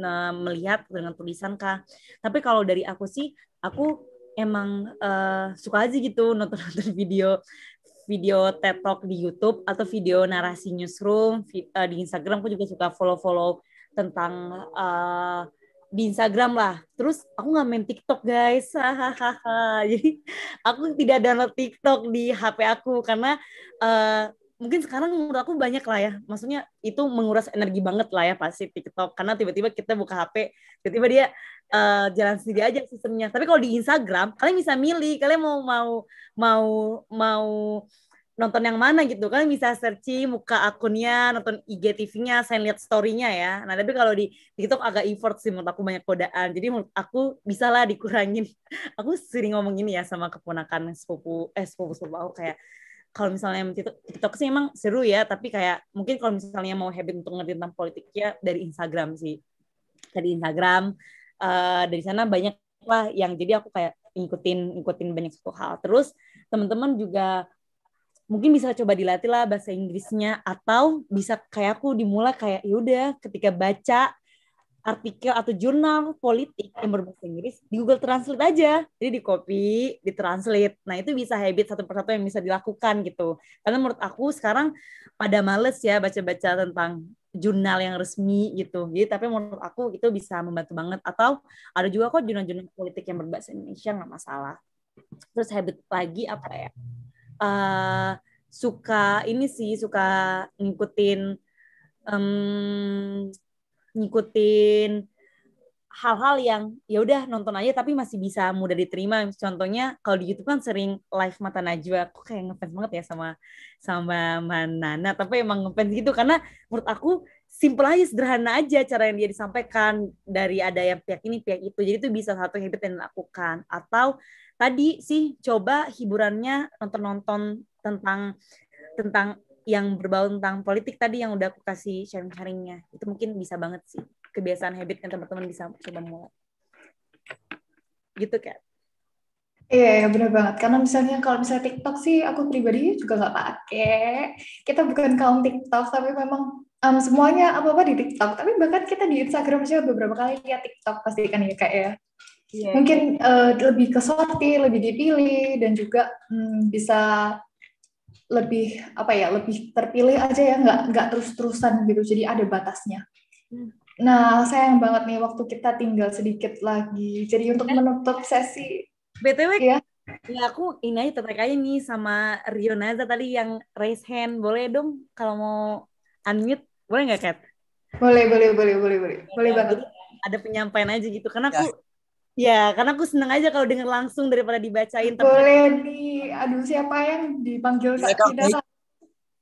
nah, melihat dengan tulisan kah tapi kalau dari aku sih aku emang uh, suka aja gitu nonton-nonton video video TED Talk di YouTube atau video narasi newsroom eh, di Instagram aku juga suka follow-follow tentang uh, di Instagram lah. Terus aku nggak main TikTok guys, Jadi aku tidak download TikTok di HP aku karena uh, mungkin sekarang menurut aku banyak lah ya. Maksudnya itu menguras energi banget lah ya pasti TikTok karena tiba-tiba kita buka HP, tiba-tiba dia uh, jalan sendiri aja sistemnya. Tapi kalau di Instagram kalian bisa milih, kalian mau mau mau mau nonton yang mana gitu kan bisa searching muka akunnya nonton IGTV-nya saya lihat story-nya ya nah tapi kalau di TikTok agak effort sih menurut aku banyak kodaan jadi menurut aku bisalah dikurangin aku sering ngomong ini ya sama keponakan sepupu eh sepupu sepupu aku kayak kalau misalnya TikTok, TikTok sih emang seru ya tapi kayak mungkin kalau misalnya mau habit untuk ngerti tentang politik ya dari Instagram sih dari Instagram uh, dari sana banyak lah yang jadi aku kayak ngikutin ngikutin banyak satu hal terus teman-teman juga mungkin bisa coba dilatih lah bahasa Inggrisnya atau bisa kayak aku dimulai kayak yaudah ketika baca artikel atau jurnal politik yang berbahasa Inggris di Google Translate aja. Jadi di copy, di translate. Nah, itu bisa habit satu persatu yang bisa dilakukan gitu. Karena menurut aku sekarang pada males ya baca-baca tentang jurnal yang resmi gitu. Jadi tapi menurut aku itu bisa membantu banget atau ada juga kok jurnal-jurnal politik yang berbahasa Indonesia nggak masalah. Terus habit lagi apa ya? uh, suka ini sih suka ngikutin um, ngikutin hal-hal yang ya udah nonton aja tapi masih bisa mudah diterima. Contohnya kalau di YouTube kan sering live Mata Najwa. Aku kayak ngefans banget ya sama sama Manana. Tapi emang ngefans gitu karena menurut aku simple aja sederhana aja cara yang dia disampaikan dari ada yang pihak ini pihak itu. Jadi itu bisa satu habit yang dilakukan atau Tadi sih coba hiburannya nonton-nonton tentang tentang yang berbau tentang politik tadi yang udah aku kasih sharing-sharingnya. Itu mungkin bisa banget sih. Kebiasaan habit yang teman-teman bisa coba mulai. Gitu, kan? Iya, yeah, benar banget. Karena misalnya kalau misalnya TikTok sih, aku pribadi juga nggak pakai. Kita bukan kaum TikTok, tapi memang um, semuanya apa-apa di TikTok. Tapi bahkan kita di Instagram sih beberapa kali lihat TikTok, pasti kan ya, kayak ya? yeah. mungkin uh, lebih ke sorti, lebih dipilih dan juga hmm, bisa lebih apa ya lebih terpilih aja ya nggak nggak terus terusan gitu jadi ada batasnya. Hmm. Nah sayang banget nih waktu kita tinggal sedikit lagi jadi untuk eh. menutup sesi btw ya. Ya aku ini aja tertarik aja nih sama Rio Naza tadi yang raise hand. Boleh dong kalau mau unmute, boleh nggak Kat? Boleh, boleh, boleh, boleh, boleh. Iya, boleh banget. ada penyampaian aja gitu. Karena aku ya. Ya, karena aku seneng aja kalau denger langsung daripada dibacain. Temen. Boleh di, aduh siapa yang dipanggil Kak Baik.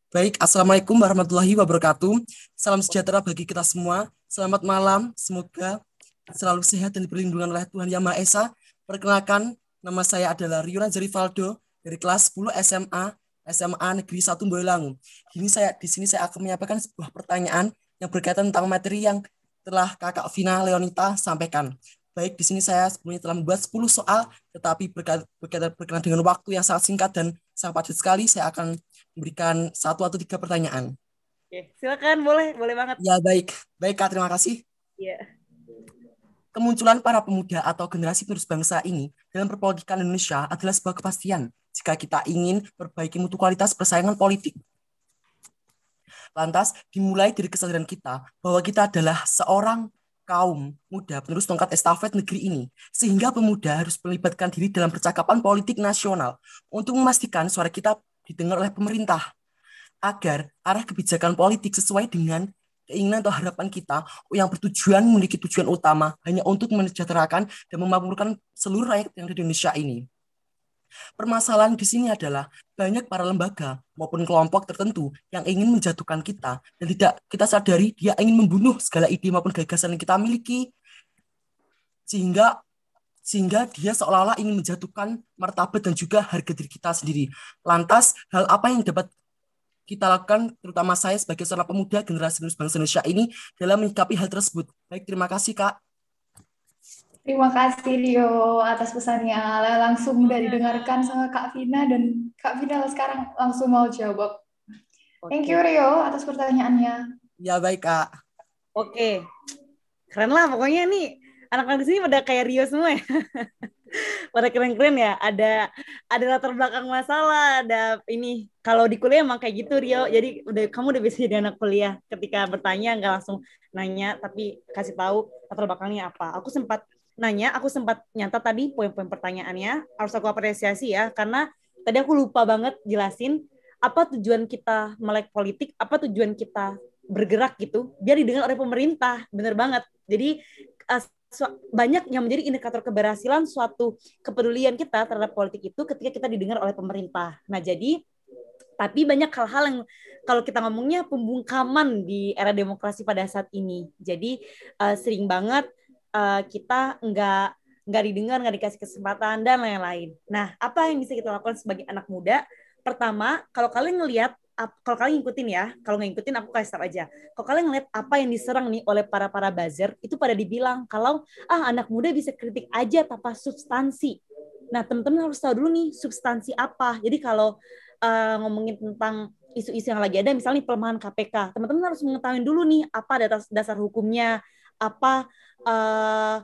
Baik, Assalamualaikum warahmatullahi wabarakatuh. Salam sejahtera bagi kita semua. Selamat malam, semoga selalu sehat dan diperlindungan oleh Tuhan Yang Maha Esa. Perkenalkan, nama saya adalah Riona Jerivaldo dari kelas 10 SMA SMA Negeri 1 Boyolangu. Ini saya di sini saya akan menyampaikan sebuah pertanyaan yang berkaitan tentang materi yang telah Kakak Vina Leonita sampaikan. Baik, di sini saya sebelumnya telah membuat 10 soal, tetapi berkaitan dengan waktu yang sangat singkat dan sangat padat sekali, saya akan memberikan satu atau tiga pertanyaan. Oke, silakan, boleh, boleh banget. Ya, baik. Baik, Kak, terima kasih. Iya. Kemunculan para pemuda atau generasi penerus bangsa ini dalam perpolitikan Indonesia adalah sebuah kepastian jika kita ingin perbaiki mutu kualitas persaingan politik. Lantas, dimulai dari kesadaran kita bahwa kita adalah seorang kaum muda penerus tongkat estafet negeri ini, sehingga pemuda harus melibatkan diri dalam percakapan politik nasional untuk memastikan suara kita didengar oleh pemerintah agar arah kebijakan politik sesuai dengan keinginan atau harapan kita yang bertujuan memiliki tujuan utama hanya untuk mensejahterakan dan memakmurkan seluruh rakyat yang di Indonesia ini. Permasalahan di sini adalah banyak para lembaga maupun kelompok tertentu yang ingin menjatuhkan kita dan tidak kita sadari dia ingin membunuh segala ide maupun gagasan yang kita miliki sehingga sehingga dia seolah-olah ingin menjatuhkan martabat dan juga harga diri kita sendiri. Lantas, hal apa yang dapat kita lakukan, terutama saya sebagai seorang pemuda generasi penerus bangsa Indonesia ini, dalam menyikapi hal tersebut? Baik, terima kasih Kak. Terima kasih Rio atas pesannya. Langsung udah iya. didengarkan sama Kak Vina dan Kak Vina sekarang langsung mau jawab. Okay. Thank you Rio atas pertanyaannya. Ya baik Kak. Oke. Okay. Keren lah pokoknya nih anak-anak di sini pada kayak Rio semua ya. pada keren-keren ya. Ada ada latar belakang masalah, ada ini. Kalau di kuliah emang kayak gitu Rio. Jadi udah kamu udah bisa jadi anak kuliah. Ketika bertanya nggak langsung nanya, tapi kasih tahu latar belakangnya apa. Aku sempat nanya, aku sempat nyata tadi poin-poin pertanyaannya, harus aku apresiasi ya, karena tadi aku lupa banget jelasin apa tujuan kita melek politik, apa tujuan kita bergerak gitu, biar didengar oleh pemerintah, bener banget. Jadi eh, banyak yang menjadi indikator keberhasilan suatu kepedulian kita terhadap politik itu ketika kita didengar oleh pemerintah. Nah, jadi tapi banyak hal-hal yang kalau kita ngomongnya pembungkaman di era demokrasi pada saat ini. Jadi eh, sering banget uh, kita nggak nggak didengar, nggak dikasih kesempatan dan lain-lain. Nah, apa yang bisa kita lakukan sebagai anak muda? Pertama, kalau kalian ngelihat kalau kalian ngikutin ya, kalau nggak ngikutin aku kasih tau aja. Kalau kalian ngeliat apa yang diserang nih oleh para para buzzer, itu pada dibilang kalau ah anak muda bisa kritik aja tanpa substansi. Nah teman-teman harus tahu dulu nih substansi apa. Jadi kalau uh, ngomongin tentang isu-isu yang lagi ada, misalnya pelemahan KPK, teman-teman harus mengetahui dulu nih apa dasar, dasar hukumnya, apa uh,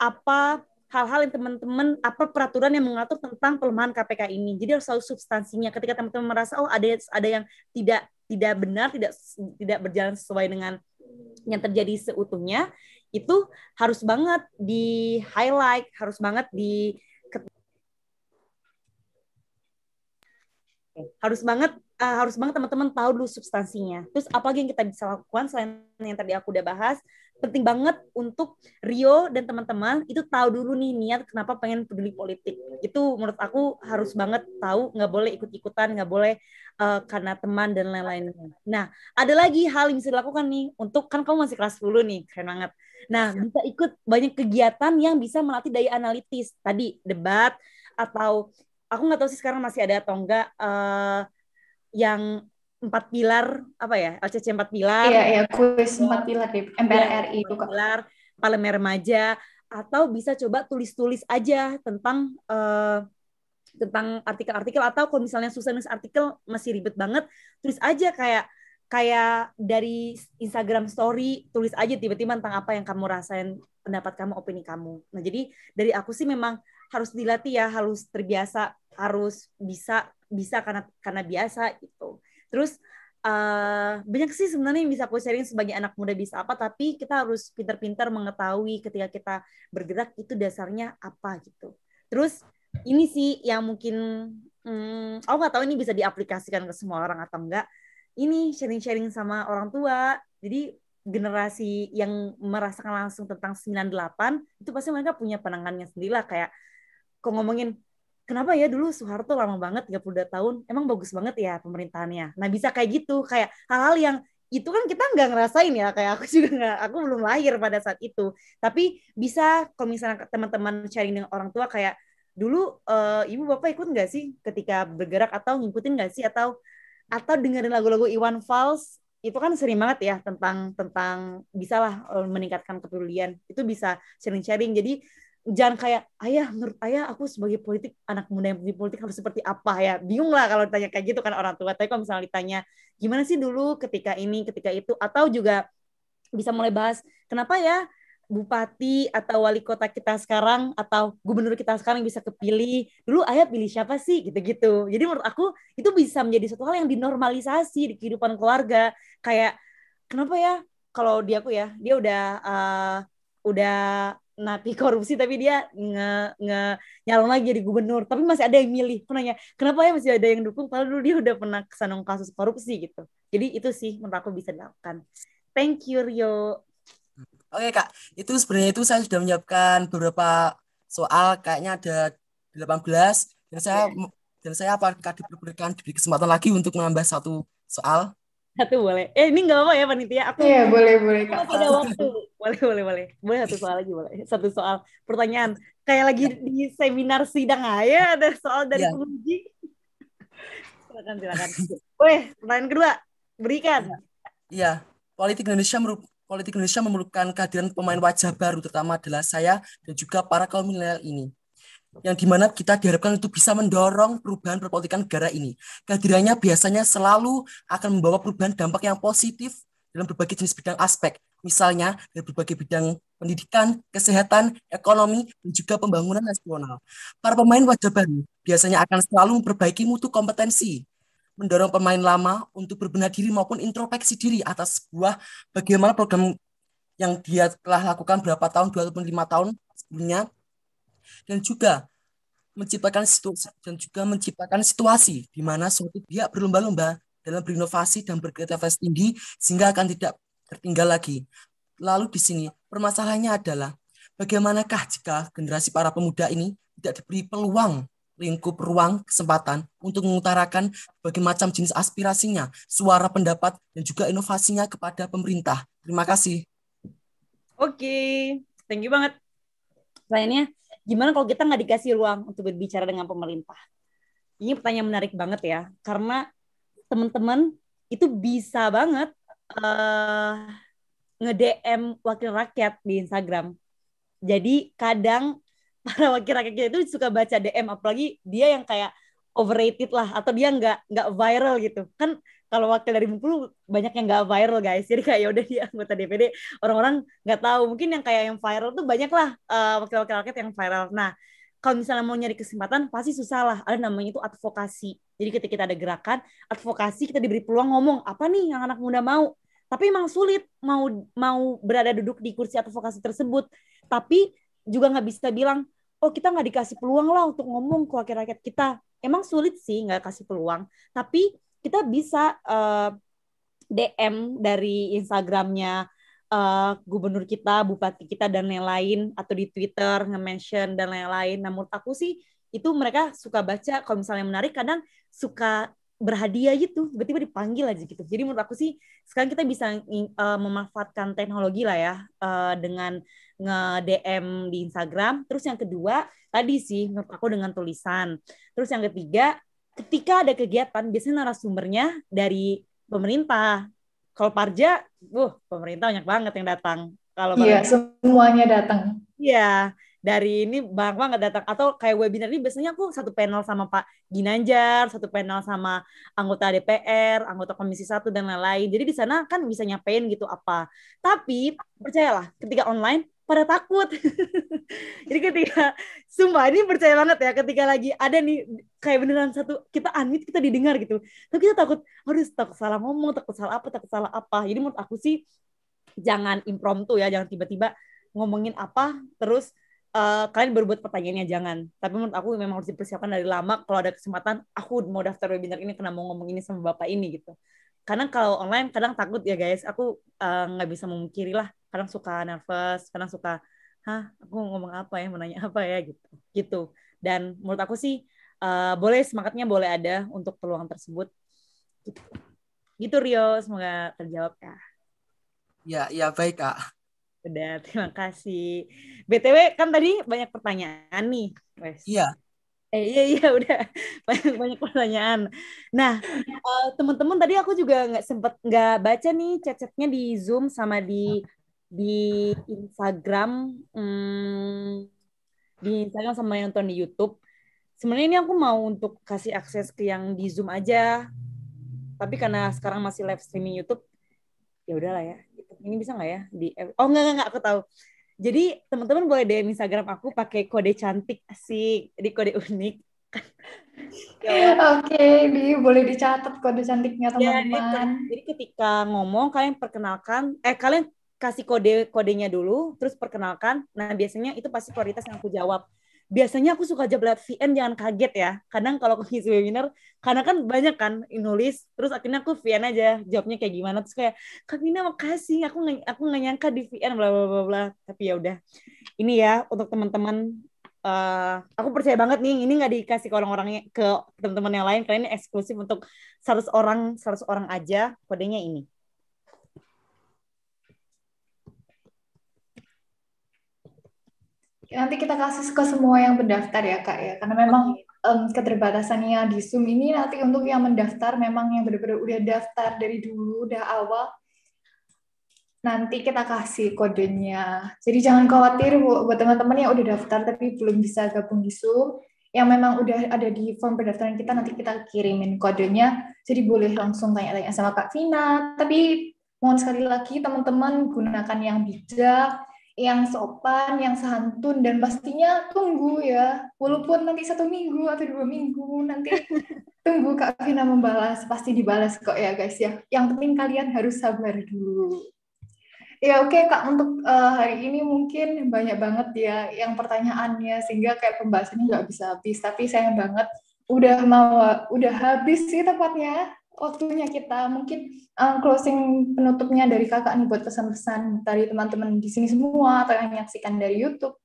apa hal-hal yang teman-teman apa peraturan yang mengatur tentang pelemahan KPK ini. Jadi harus tahu substansinya. Ketika teman-teman merasa oh ada ada yang tidak tidak benar, tidak tidak berjalan sesuai dengan yang terjadi seutuhnya, itu harus banget di highlight, harus banget di harus banget uh, harus banget teman-teman tahu dulu substansinya. Terus apalagi yang kita bisa lakukan selain yang tadi aku udah bahas, penting banget untuk Rio dan teman-teman itu tahu dulu nih niat kenapa pengen peduli politik itu menurut aku harus banget tahu nggak boleh ikut-ikutan nggak boleh uh, karena teman dan lain-lain nah ada lagi hal yang bisa dilakukan nih untuk kan kamu masih kelas 10 nih keren banget nah bisa ikut banyak kegiatan yang bisa melatih daya analitis tadi debat atau aku nggak tahu sih sekarang masih ada atau enggak uh, eh, yang empat pilar apa ya LCC empat pilar iya iya kuis empat pilar di mprri itu itu pilar parlemen remaja atau bisa coba tulis-tulis aja tentang uh, tentang artikel-artikel atau kalau misalnya susah nulis artikel masih ribet banget tulis aja kayak kayak dari Instagram story tulis aja tiba-tiba tentang apa yang kamu rasain pendapat kamu opini kamu nah jadi dari aku sih memang harus dilatih ya harus terbiasa harus bisa bisa karena karena biasa gitu Terus uh, banyak sih sebenarnya yang bisa aku sharing sebagai anak muda bisa apa, tapi kita harus pintar-pintar mengetahui ketika kita bergerak itu dasarnya apa gitu. Terus ini sih yang mungkin, hmm, aku nggak tahu ini bisa diaplikasikan ke semua orang atau enggak. Ini sharing-sharing sama orang tua, jadi generasi yang merasakan langsung tentang 98 itu pasti mereka punya pandangannya sendiri lah kayak kok ngomongin kenapa ya dulu Soeharto lama banget 32 tahun emang bagus banget ya pemerintahannya nah bisa kayak gitu kayak hal-hal yang itu kan kita nggak ngerasain ya kayak aku juga nggak aku belum lahir pada saat itu tapi bisa kalau misalnya teman-teman sharing dengan orang tua kayak dulu uh, ibu bapak ikut nggak sih ketika bergerak atau ngikutin nggak sih atau atau dengerin lagu-lagu Iwan Fals itu kan sering banget ya tentang tentang bisalah eh, meningkatkan kepedulian itu bisa sharing-sharing jadi jangan kayak ayah menurut ayah aku sebagai politik anak muda yang di politik harus seperti apa ya bingung lah kalau ditanya kayak gitu kan orang tua tapi kalau misalnya ditanya gimana sih dulu ketika ini ketika itu atau juga bisa mulai bahas kenapa ya bupati atau wali kota kita sekarang atau gubernur kita sekarang bisa kepilih dulu ayah pilih siapa sih gitu-gitu jadi menurut aku itu bisa menjadi satu hal yang dinormalisasi di kehidupan keluarga kayak kenapa ya kalau dia aku ya dia udah uh, udah napi korupsi tapi dia nge, nge nyalon lagi jadi gubernur tapi masih ada yang milih aku kenapa ya masih ada yang dukung padahal dulu dia udah pernah kesanong kasus korupsi gitu jadi itu sih menurut aku bisa dilakukan thank you Rio oke kak itu sebenarnya itu saya sudah menyiapkan beberapa soal kayaknya ada 18 dan saya yeah. dan saya apakah diperbolehkan diberi kesempatan lagi untuk menambah satu soal satu boleh. Eh ini nggak apa ya panitia? Aku Iya, boleh boleh Kak. Ada waktu. Boleh boleh boleh. Boleh satu soal lagi boleh. Satu soal pertanyaan. Kayak lagi di seminar sidang aja ada soal dari ya. penguji. silakan silakan. Boleh, pertanyaan kedua. Berikan. Iya, politik Indonesia merup politik Indonesia memerlukan kehadiran pemain wajah baru, terutama adalah saya dan juga para kaum milenial ini yang dimana kita diharapkan itu bisa mendorong perubahan perpolitikan negara ini. Kehadirannya biasanya selalu akan membawa perubahan dampak yang positif dalam berbagai jenis bidang aspek, misalnya dari berbagai bidang pendidikan, kesehatan, ekonomi, dan juga pembangunan nasional. Para pemain wajah baru biasanya akan selalu memperbaiki mutu kompetensi, mendorong pemain lama untuk berbenah diri maupun introspeksi diri atas sebuah bagaimana program yang dia telah lakukan berapa tahun, 25 tahun sebelumnya, dan juga menciptakan situasi dan juga menciptakan situasi di mana suatu pihak berlomba-lomba dalam berinovasi dan berkreativitas tinggi sehingga akan tidak tertinggal lagi. Lalu di sini permasalahannya adalah bagaimanakah jika generasi para pemuda ini tidak diberi peluang lingkup ruang kesempatan untuk mengutarakan berbagai macam jenis aspirasinya, suara pendapat, dan juga inovasinya kepada pemerintah. Terima kasih. Oke, okay. thank you banget. Lainnya, gimana kalau kita nggak dikasih ruang untuk berbicara dengan pemerintah? Ini pertanyaan menarik banget ya, karena teman-teman itu bisa banget uh, eh, nge-DM wakil rakyat di Instagram. Jadi kadang para wakil rakyat kita itu suka baca DM, apalagi dia yang kayak overrated lah, atau dia nggak nggak viral gitu. Kan kalau wakil dari Bengkulu banyak yang nggak viral guys jadi kayak ya udah dia anggota DPD orang-orang nggak tahu mungkin yang kayak yang viral tuh banyak lah uh, wakil-wakil rakyat yang viral nah kalau misalnya mau nyari kesempatan pasti susah lah ada namanya itu advokasi jadi ketika kita ada gerakan advokasi kita diberi peluang ngomong apa nih yang anak muda mau tapi emang sulit mau mau berada duduk di kursi advokasi tersebut tapi juga nggak bisa bilang oh kita nggak dikasih peluang lah untuk ngomong ke wakil rakyat kita emang sulit sih nggak kasih peluang tapi kita bisa uh, eh, DM dari Instagramnya uh, gubernur kita, bupati kita dan lain-lain atau di Twitter nge-mention dan lain-lain. Namun aku sih itu mereka suka baca kalau misalnya menarik kadang suka berhadiah gitu tiba-tiba dipanggil aja gitu jadi menurut aku sih sekarang kita bisa uh, memanfaatkan teknologi lah ya uh, dengan nge DM di Instagram terus yang kedua tadi sih menurut aku dengan tulisan terus yang ketiga ketika ada kegiatan biasanya narasumbernya dari pemerintah. Kalau Parja, uh, pemerintah banyak banget yang datang. Kalau Iya, semuanya datang. Iya, dari ini banyak banget datang atau kayak webinar ini biasanya aku satu panel sama Pak Ginanjar, satu panel sama anggota DPR, anggota Komisi satu dan lain-lain. Jadi di sana kan bisa nyapain gitu apa. Tapi percayalah, ketika online pada takut. Jadi ketika sumpah ini percaya banget ya ketika lagi ada nih kayak beneran satu kita anit kita didengar gitu. Tapi kita takut harus takut salah ngomong, takut salah apa, takut salah apa. Jadi menurut aku sih jangan impromptu ya, jangan tiba-tiba ngomongin apa terus uh, kalian berbuat pertanyaannya jangan. Tapi menurut aku memang harus dipersiapkan dari lama kalau ada kesempatan aku mau daftar webinar ini kenapa mau ngomong ini sama Bapak ini gitu kadang kalau online kadang takut ya guys aku eh, nggak uh, bisa memungkiri lah kadang suka nervous kadang suka hah aku ngomong apa ya mau apa ya gitu gitu dan menurut aku sih uh, boleh semangatnya boleh ada untuk peluang tersebut gitu gitu Rio semoga terjawab ya ya ya baik kak udah terima kasih btw kan tadi banyak pertanyaan nih wes iya Eh, iya iya udah banyak banyak pertanyaan. Nah uh, teman-teman tadi aku juga nggak sempet nggak baca nih chat-chatnya di Zoom sama di di Instagram, hmm, di Instagram sama yang nonton di YouTube. Sebenarnya ini aku mau untuk kasih akses ke yang di Zoom aja, tapi karena sekarang masih live streaming YouTube, ya udahlah ya. Ini bisa nggak ya di? Oh nggak nggak aku tahu jadi teman-teman boleh DM Instagram aku pakai kode cantik sih di kode unik. Ya Oke, okay, boleh dicatat kode cantiknya iya, teman-teman. Ya, jadi, jadi ketika ngomong kalian perkenalkan, eh kalian kasih kode kodenya dulu, terus perkenalkan. Nah biasanya itu pasti prioritas yang aku jawab biasanya aku suka aja lihat VN jangan kaget ya kadang kalau ke ngisi webinar karena kan banyak kan nulis terus akhirnya aku VN aja jawabnya kayak gimana terus kayak Kak Nina makasih aku gak, aku nggak nyangka di VN bla bla bla bla tapi ya udah ini ya untuk teman-teman uh, aku percaya banget nih ini nggak dikasih ke orang-orangnya ke teman-teman yang lain karena ini eksklusif untuk 100 orang 100 orang aja kodenya ini nanti kita kasih ke semua yang mendaftar ya kak ya karena memang um, keterbatasannya di Zoom ini nanti untuk yang mendaftar memang yang benar-benar udah daftar dari dulu udah awal nanti kita kasih kodenya jadi jangan khawatir buat teman-teman yang udah daftar tapi belum bisa gabung di Zoom yang memang udah ada di form pendaftaran kita nanti kita kirimin kodenya jadi boleh langsung tanya-tanya sama Kak Vina tapi mohon sekali lagi teman-teman gunakan yang bijak yang sopan, yang santun, dan pastinya tunggu ya. Walaupun nanti satu minggu atau dua minggu, nanti tunggu Kak Vina membalas. Pasti dibalas kok ya guys ya. Yang penting kalian harus sabar dulu. Ya oke okay, Kak, untuk uh, hari ini mungkin banyak banget ya yang pertanyaannya, sehingga kayak pembahasannya nggak bisa habis. Tapi sayang banget, udah mau udah habis sih tempatnya waktunya kita mungkin uh, closing penutupnya dari kakak nih buat pesan-pesan dari teman-teman di sini semua atau yang menyaksikan dari YouTube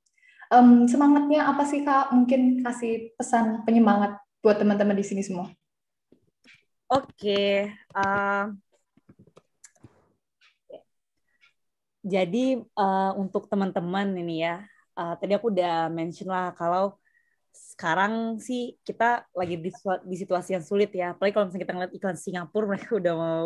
um, semangatnya apa sih kak mungkin kasih pesan penyemangat buat teman-teman di sini semua oke okay. uh, eh, jadi uh, untuk teman-teman ini ya uh, tadi aku udah mention lah kalau sekarang sih kita lagi di, di situasi yang sulit ya. Apalagi kalau misalnya kita ngeliat iklan Singapura mereka udah mau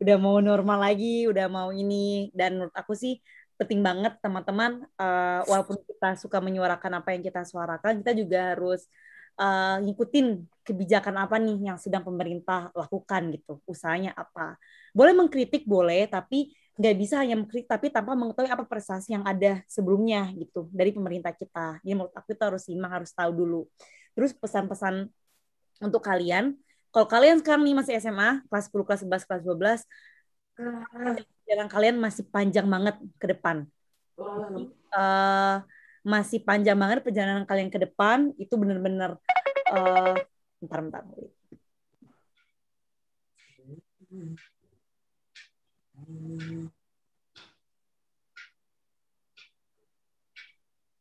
udah mau normal lagi, udah mau ini dan menurut aku sih penting banget teman-teman uh, walaupun kita suka menyuarakan apa yang kita suarakan, kita juga harus uh, ngikutin kebijakan apa nih yang sedang pemerintah lakukan gitu. Usahanya apa. Boleh mengkritik boleh, tapi nggak bisa hanya mengkritik tapi tanpa mengetahui apa prestasi yang ada sebelumnya gitu dari pemerintah kita. Jadi menurut aku itu harus simak, harus tahu dulu. Terus pesan-pesan untuk kalian, kalau kalian sekarang nih masih SMA, kelas 10, kelas 11, kelas 12, jalan kalian masih panjang banget ke depan. Jadi, uh, eh, masih panjang banget perjalanan kalian ke depan, itu benar-benar uh, eh, bentar bentar.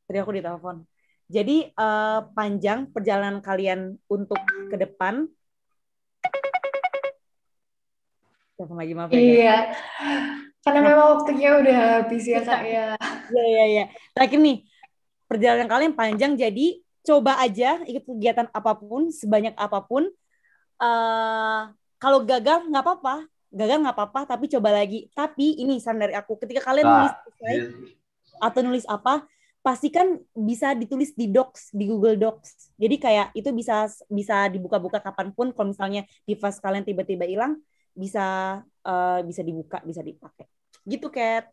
Tadi aku ditelepon. Jadi uh, panjang perjalanan kalian untuk ke depan. Telepon lagi maaf ya. Iya. Karena nah. memang waktunya udah habis ya saya. ya. Iya iya iya. Terakhir nih perjalanan kalian panjang jadi coba aja ikut kegiatan apapun sebanyak apapun. Uh, kalau gagal nggak apa-apa gagal nggak apa-apa tapi coba lagi tapi ini saran dari aku ketika kalian nah, nulis yeah. atau nulis apa pastikan bisa ditulis di Docs di Google Docs jadi kayak itu bisa bisa dibuka-buka kapanpun kalau misalnya device kalian tiba-tiba hilang bisa uh, bisa dibuka bisa dipakai gitu Cat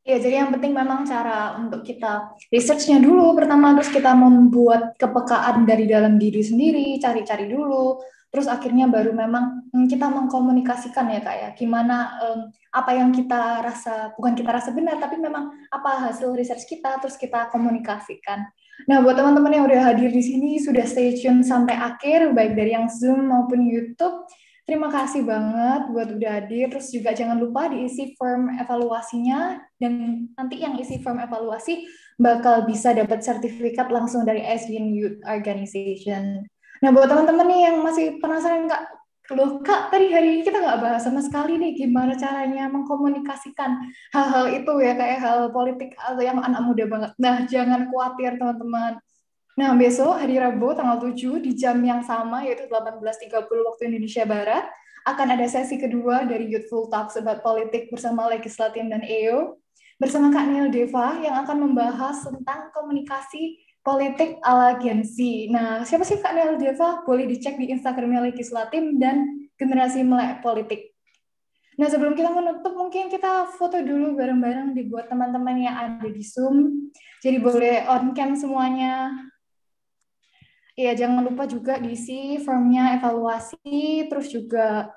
Ya, jadi yang penting memang cara untuk kita researchnya dulu pertama, terus kita membuat kepekaan dari dalam diri sendiri, cari-cari dulu, terus akhirnya baru memang hmm, kita mengkomunikasikan ya kak ya gimana um, apa yang kita rasa bukan kita rasa benar tapi memang apa hasil research kita terus kita komunikasikan nah buat teman-teman yang udah hadir di sini sudah stay tune sampai akhir baik dari yang zoom maupun YouTube Terima kasih banget buat udah hadir. Terus juga jangan lupa diisi form evaluasinya dan nanti yang isi form evaluasi bakal bisa dapat sertifikat langsung dari SDN Youth Organization. Nah, buat teman-teman nih yang masih penasaran, Kak, loh Kak, tadi hari ini kita nggak bahas sama sekali nih gimana caranya mengkomunikasikan hal-hal itu ya, kayak hal politik atau yang anak muda banget. Nah, jangan khawatir teman-teman. Nah, besok hari Rabu tanggal 7 di jam yang sama, yaitu 18.30 waktu Indonesia Barat, akan ada sesi kedua dari Youthful Talk About Politik bersama Legislatif dan EO, bersama Kak Neil Deva yang akan membahas tentang komunikasi politik ala Gensi. Nah, siapa sih Kak Nel Deva? Boleh dicek di Instagramnya Legislatim dan Generasi Melek Politik. Nah, sebelum kita menutup, mungkin kita foto dulu bareng-bareng dibuat teman-teman yang ada di Zoom. Jadi boleh on cam semuanya. Iya, jangan lupa juga diisi formnya evaluasi, terus juga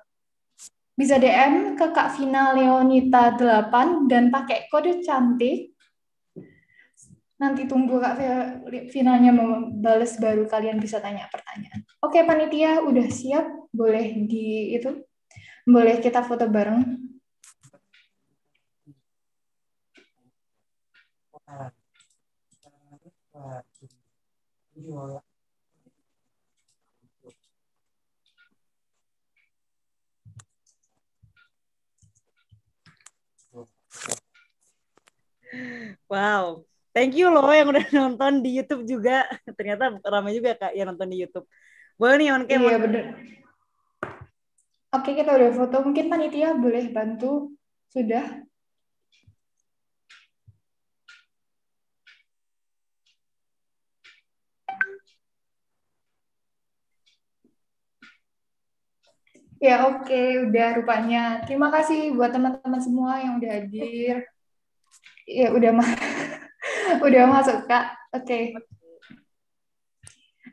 bisa DM ke Kak Vina Leonita 8 dan pakai kode cantik Nanti tunggu Kak finalnya membalas baru kalian bisa tanya pertanyaan. Oke, panitia udah siap? Boleh di itu? Boleh kita foto bareng? Wow, Thank you loh yang udah nonton di YouTube juga. Ternyata ramai juga kak yang nonton di YouTube. Boleh nih on camera. Iya bener. Oke kita udah foto. Mungkin panitia boleh bantu. Sudah. Ya oke, okay. udah rupanya. Terima kasih buat teman-teman semua yang udah hadir. Ya udah mah. udah masuk kak oke okay.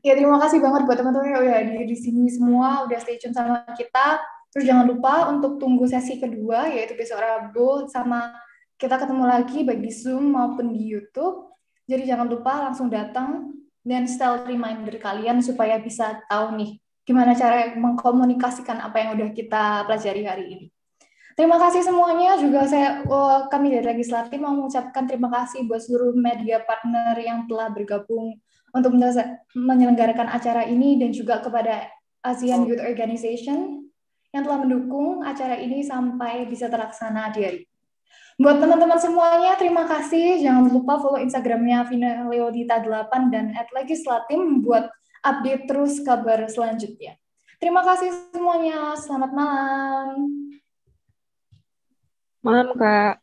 ya terima kasih banget buat teman-teman yang udah hadir di sini semua udah stay tune sama kita terus jangan lupa untuk tunggu sesi kedua yaitu besok Rabu sama kita ketemu lagi bagi Zoom maupun di YouTube jadi jangan lupa langsung datang dan setel reminder kalian supaya bisa tahu nih gimana cara mengkomunikasikan apa yang udah kita pelajari hari ini. Terima kasih semuanya juga saya oh, kami dari legislatif mau mengucapkan terima kasih buat seluruh media partner yang telah bergabung untuk menyelenggarakan acara ini dan juga kepada ASEAN Youth Organization yang telah mendukung acara ini sampai bisa terlaksana di hari. Buat teman-teman semuanya, terima kasih. Jangan lupa follow Instagramnya Vina Leodita 8 dan at Legislatim buat update terus kabar selanjutnya. Terima kasih semuanya. Selamat malam. Malam, Kak.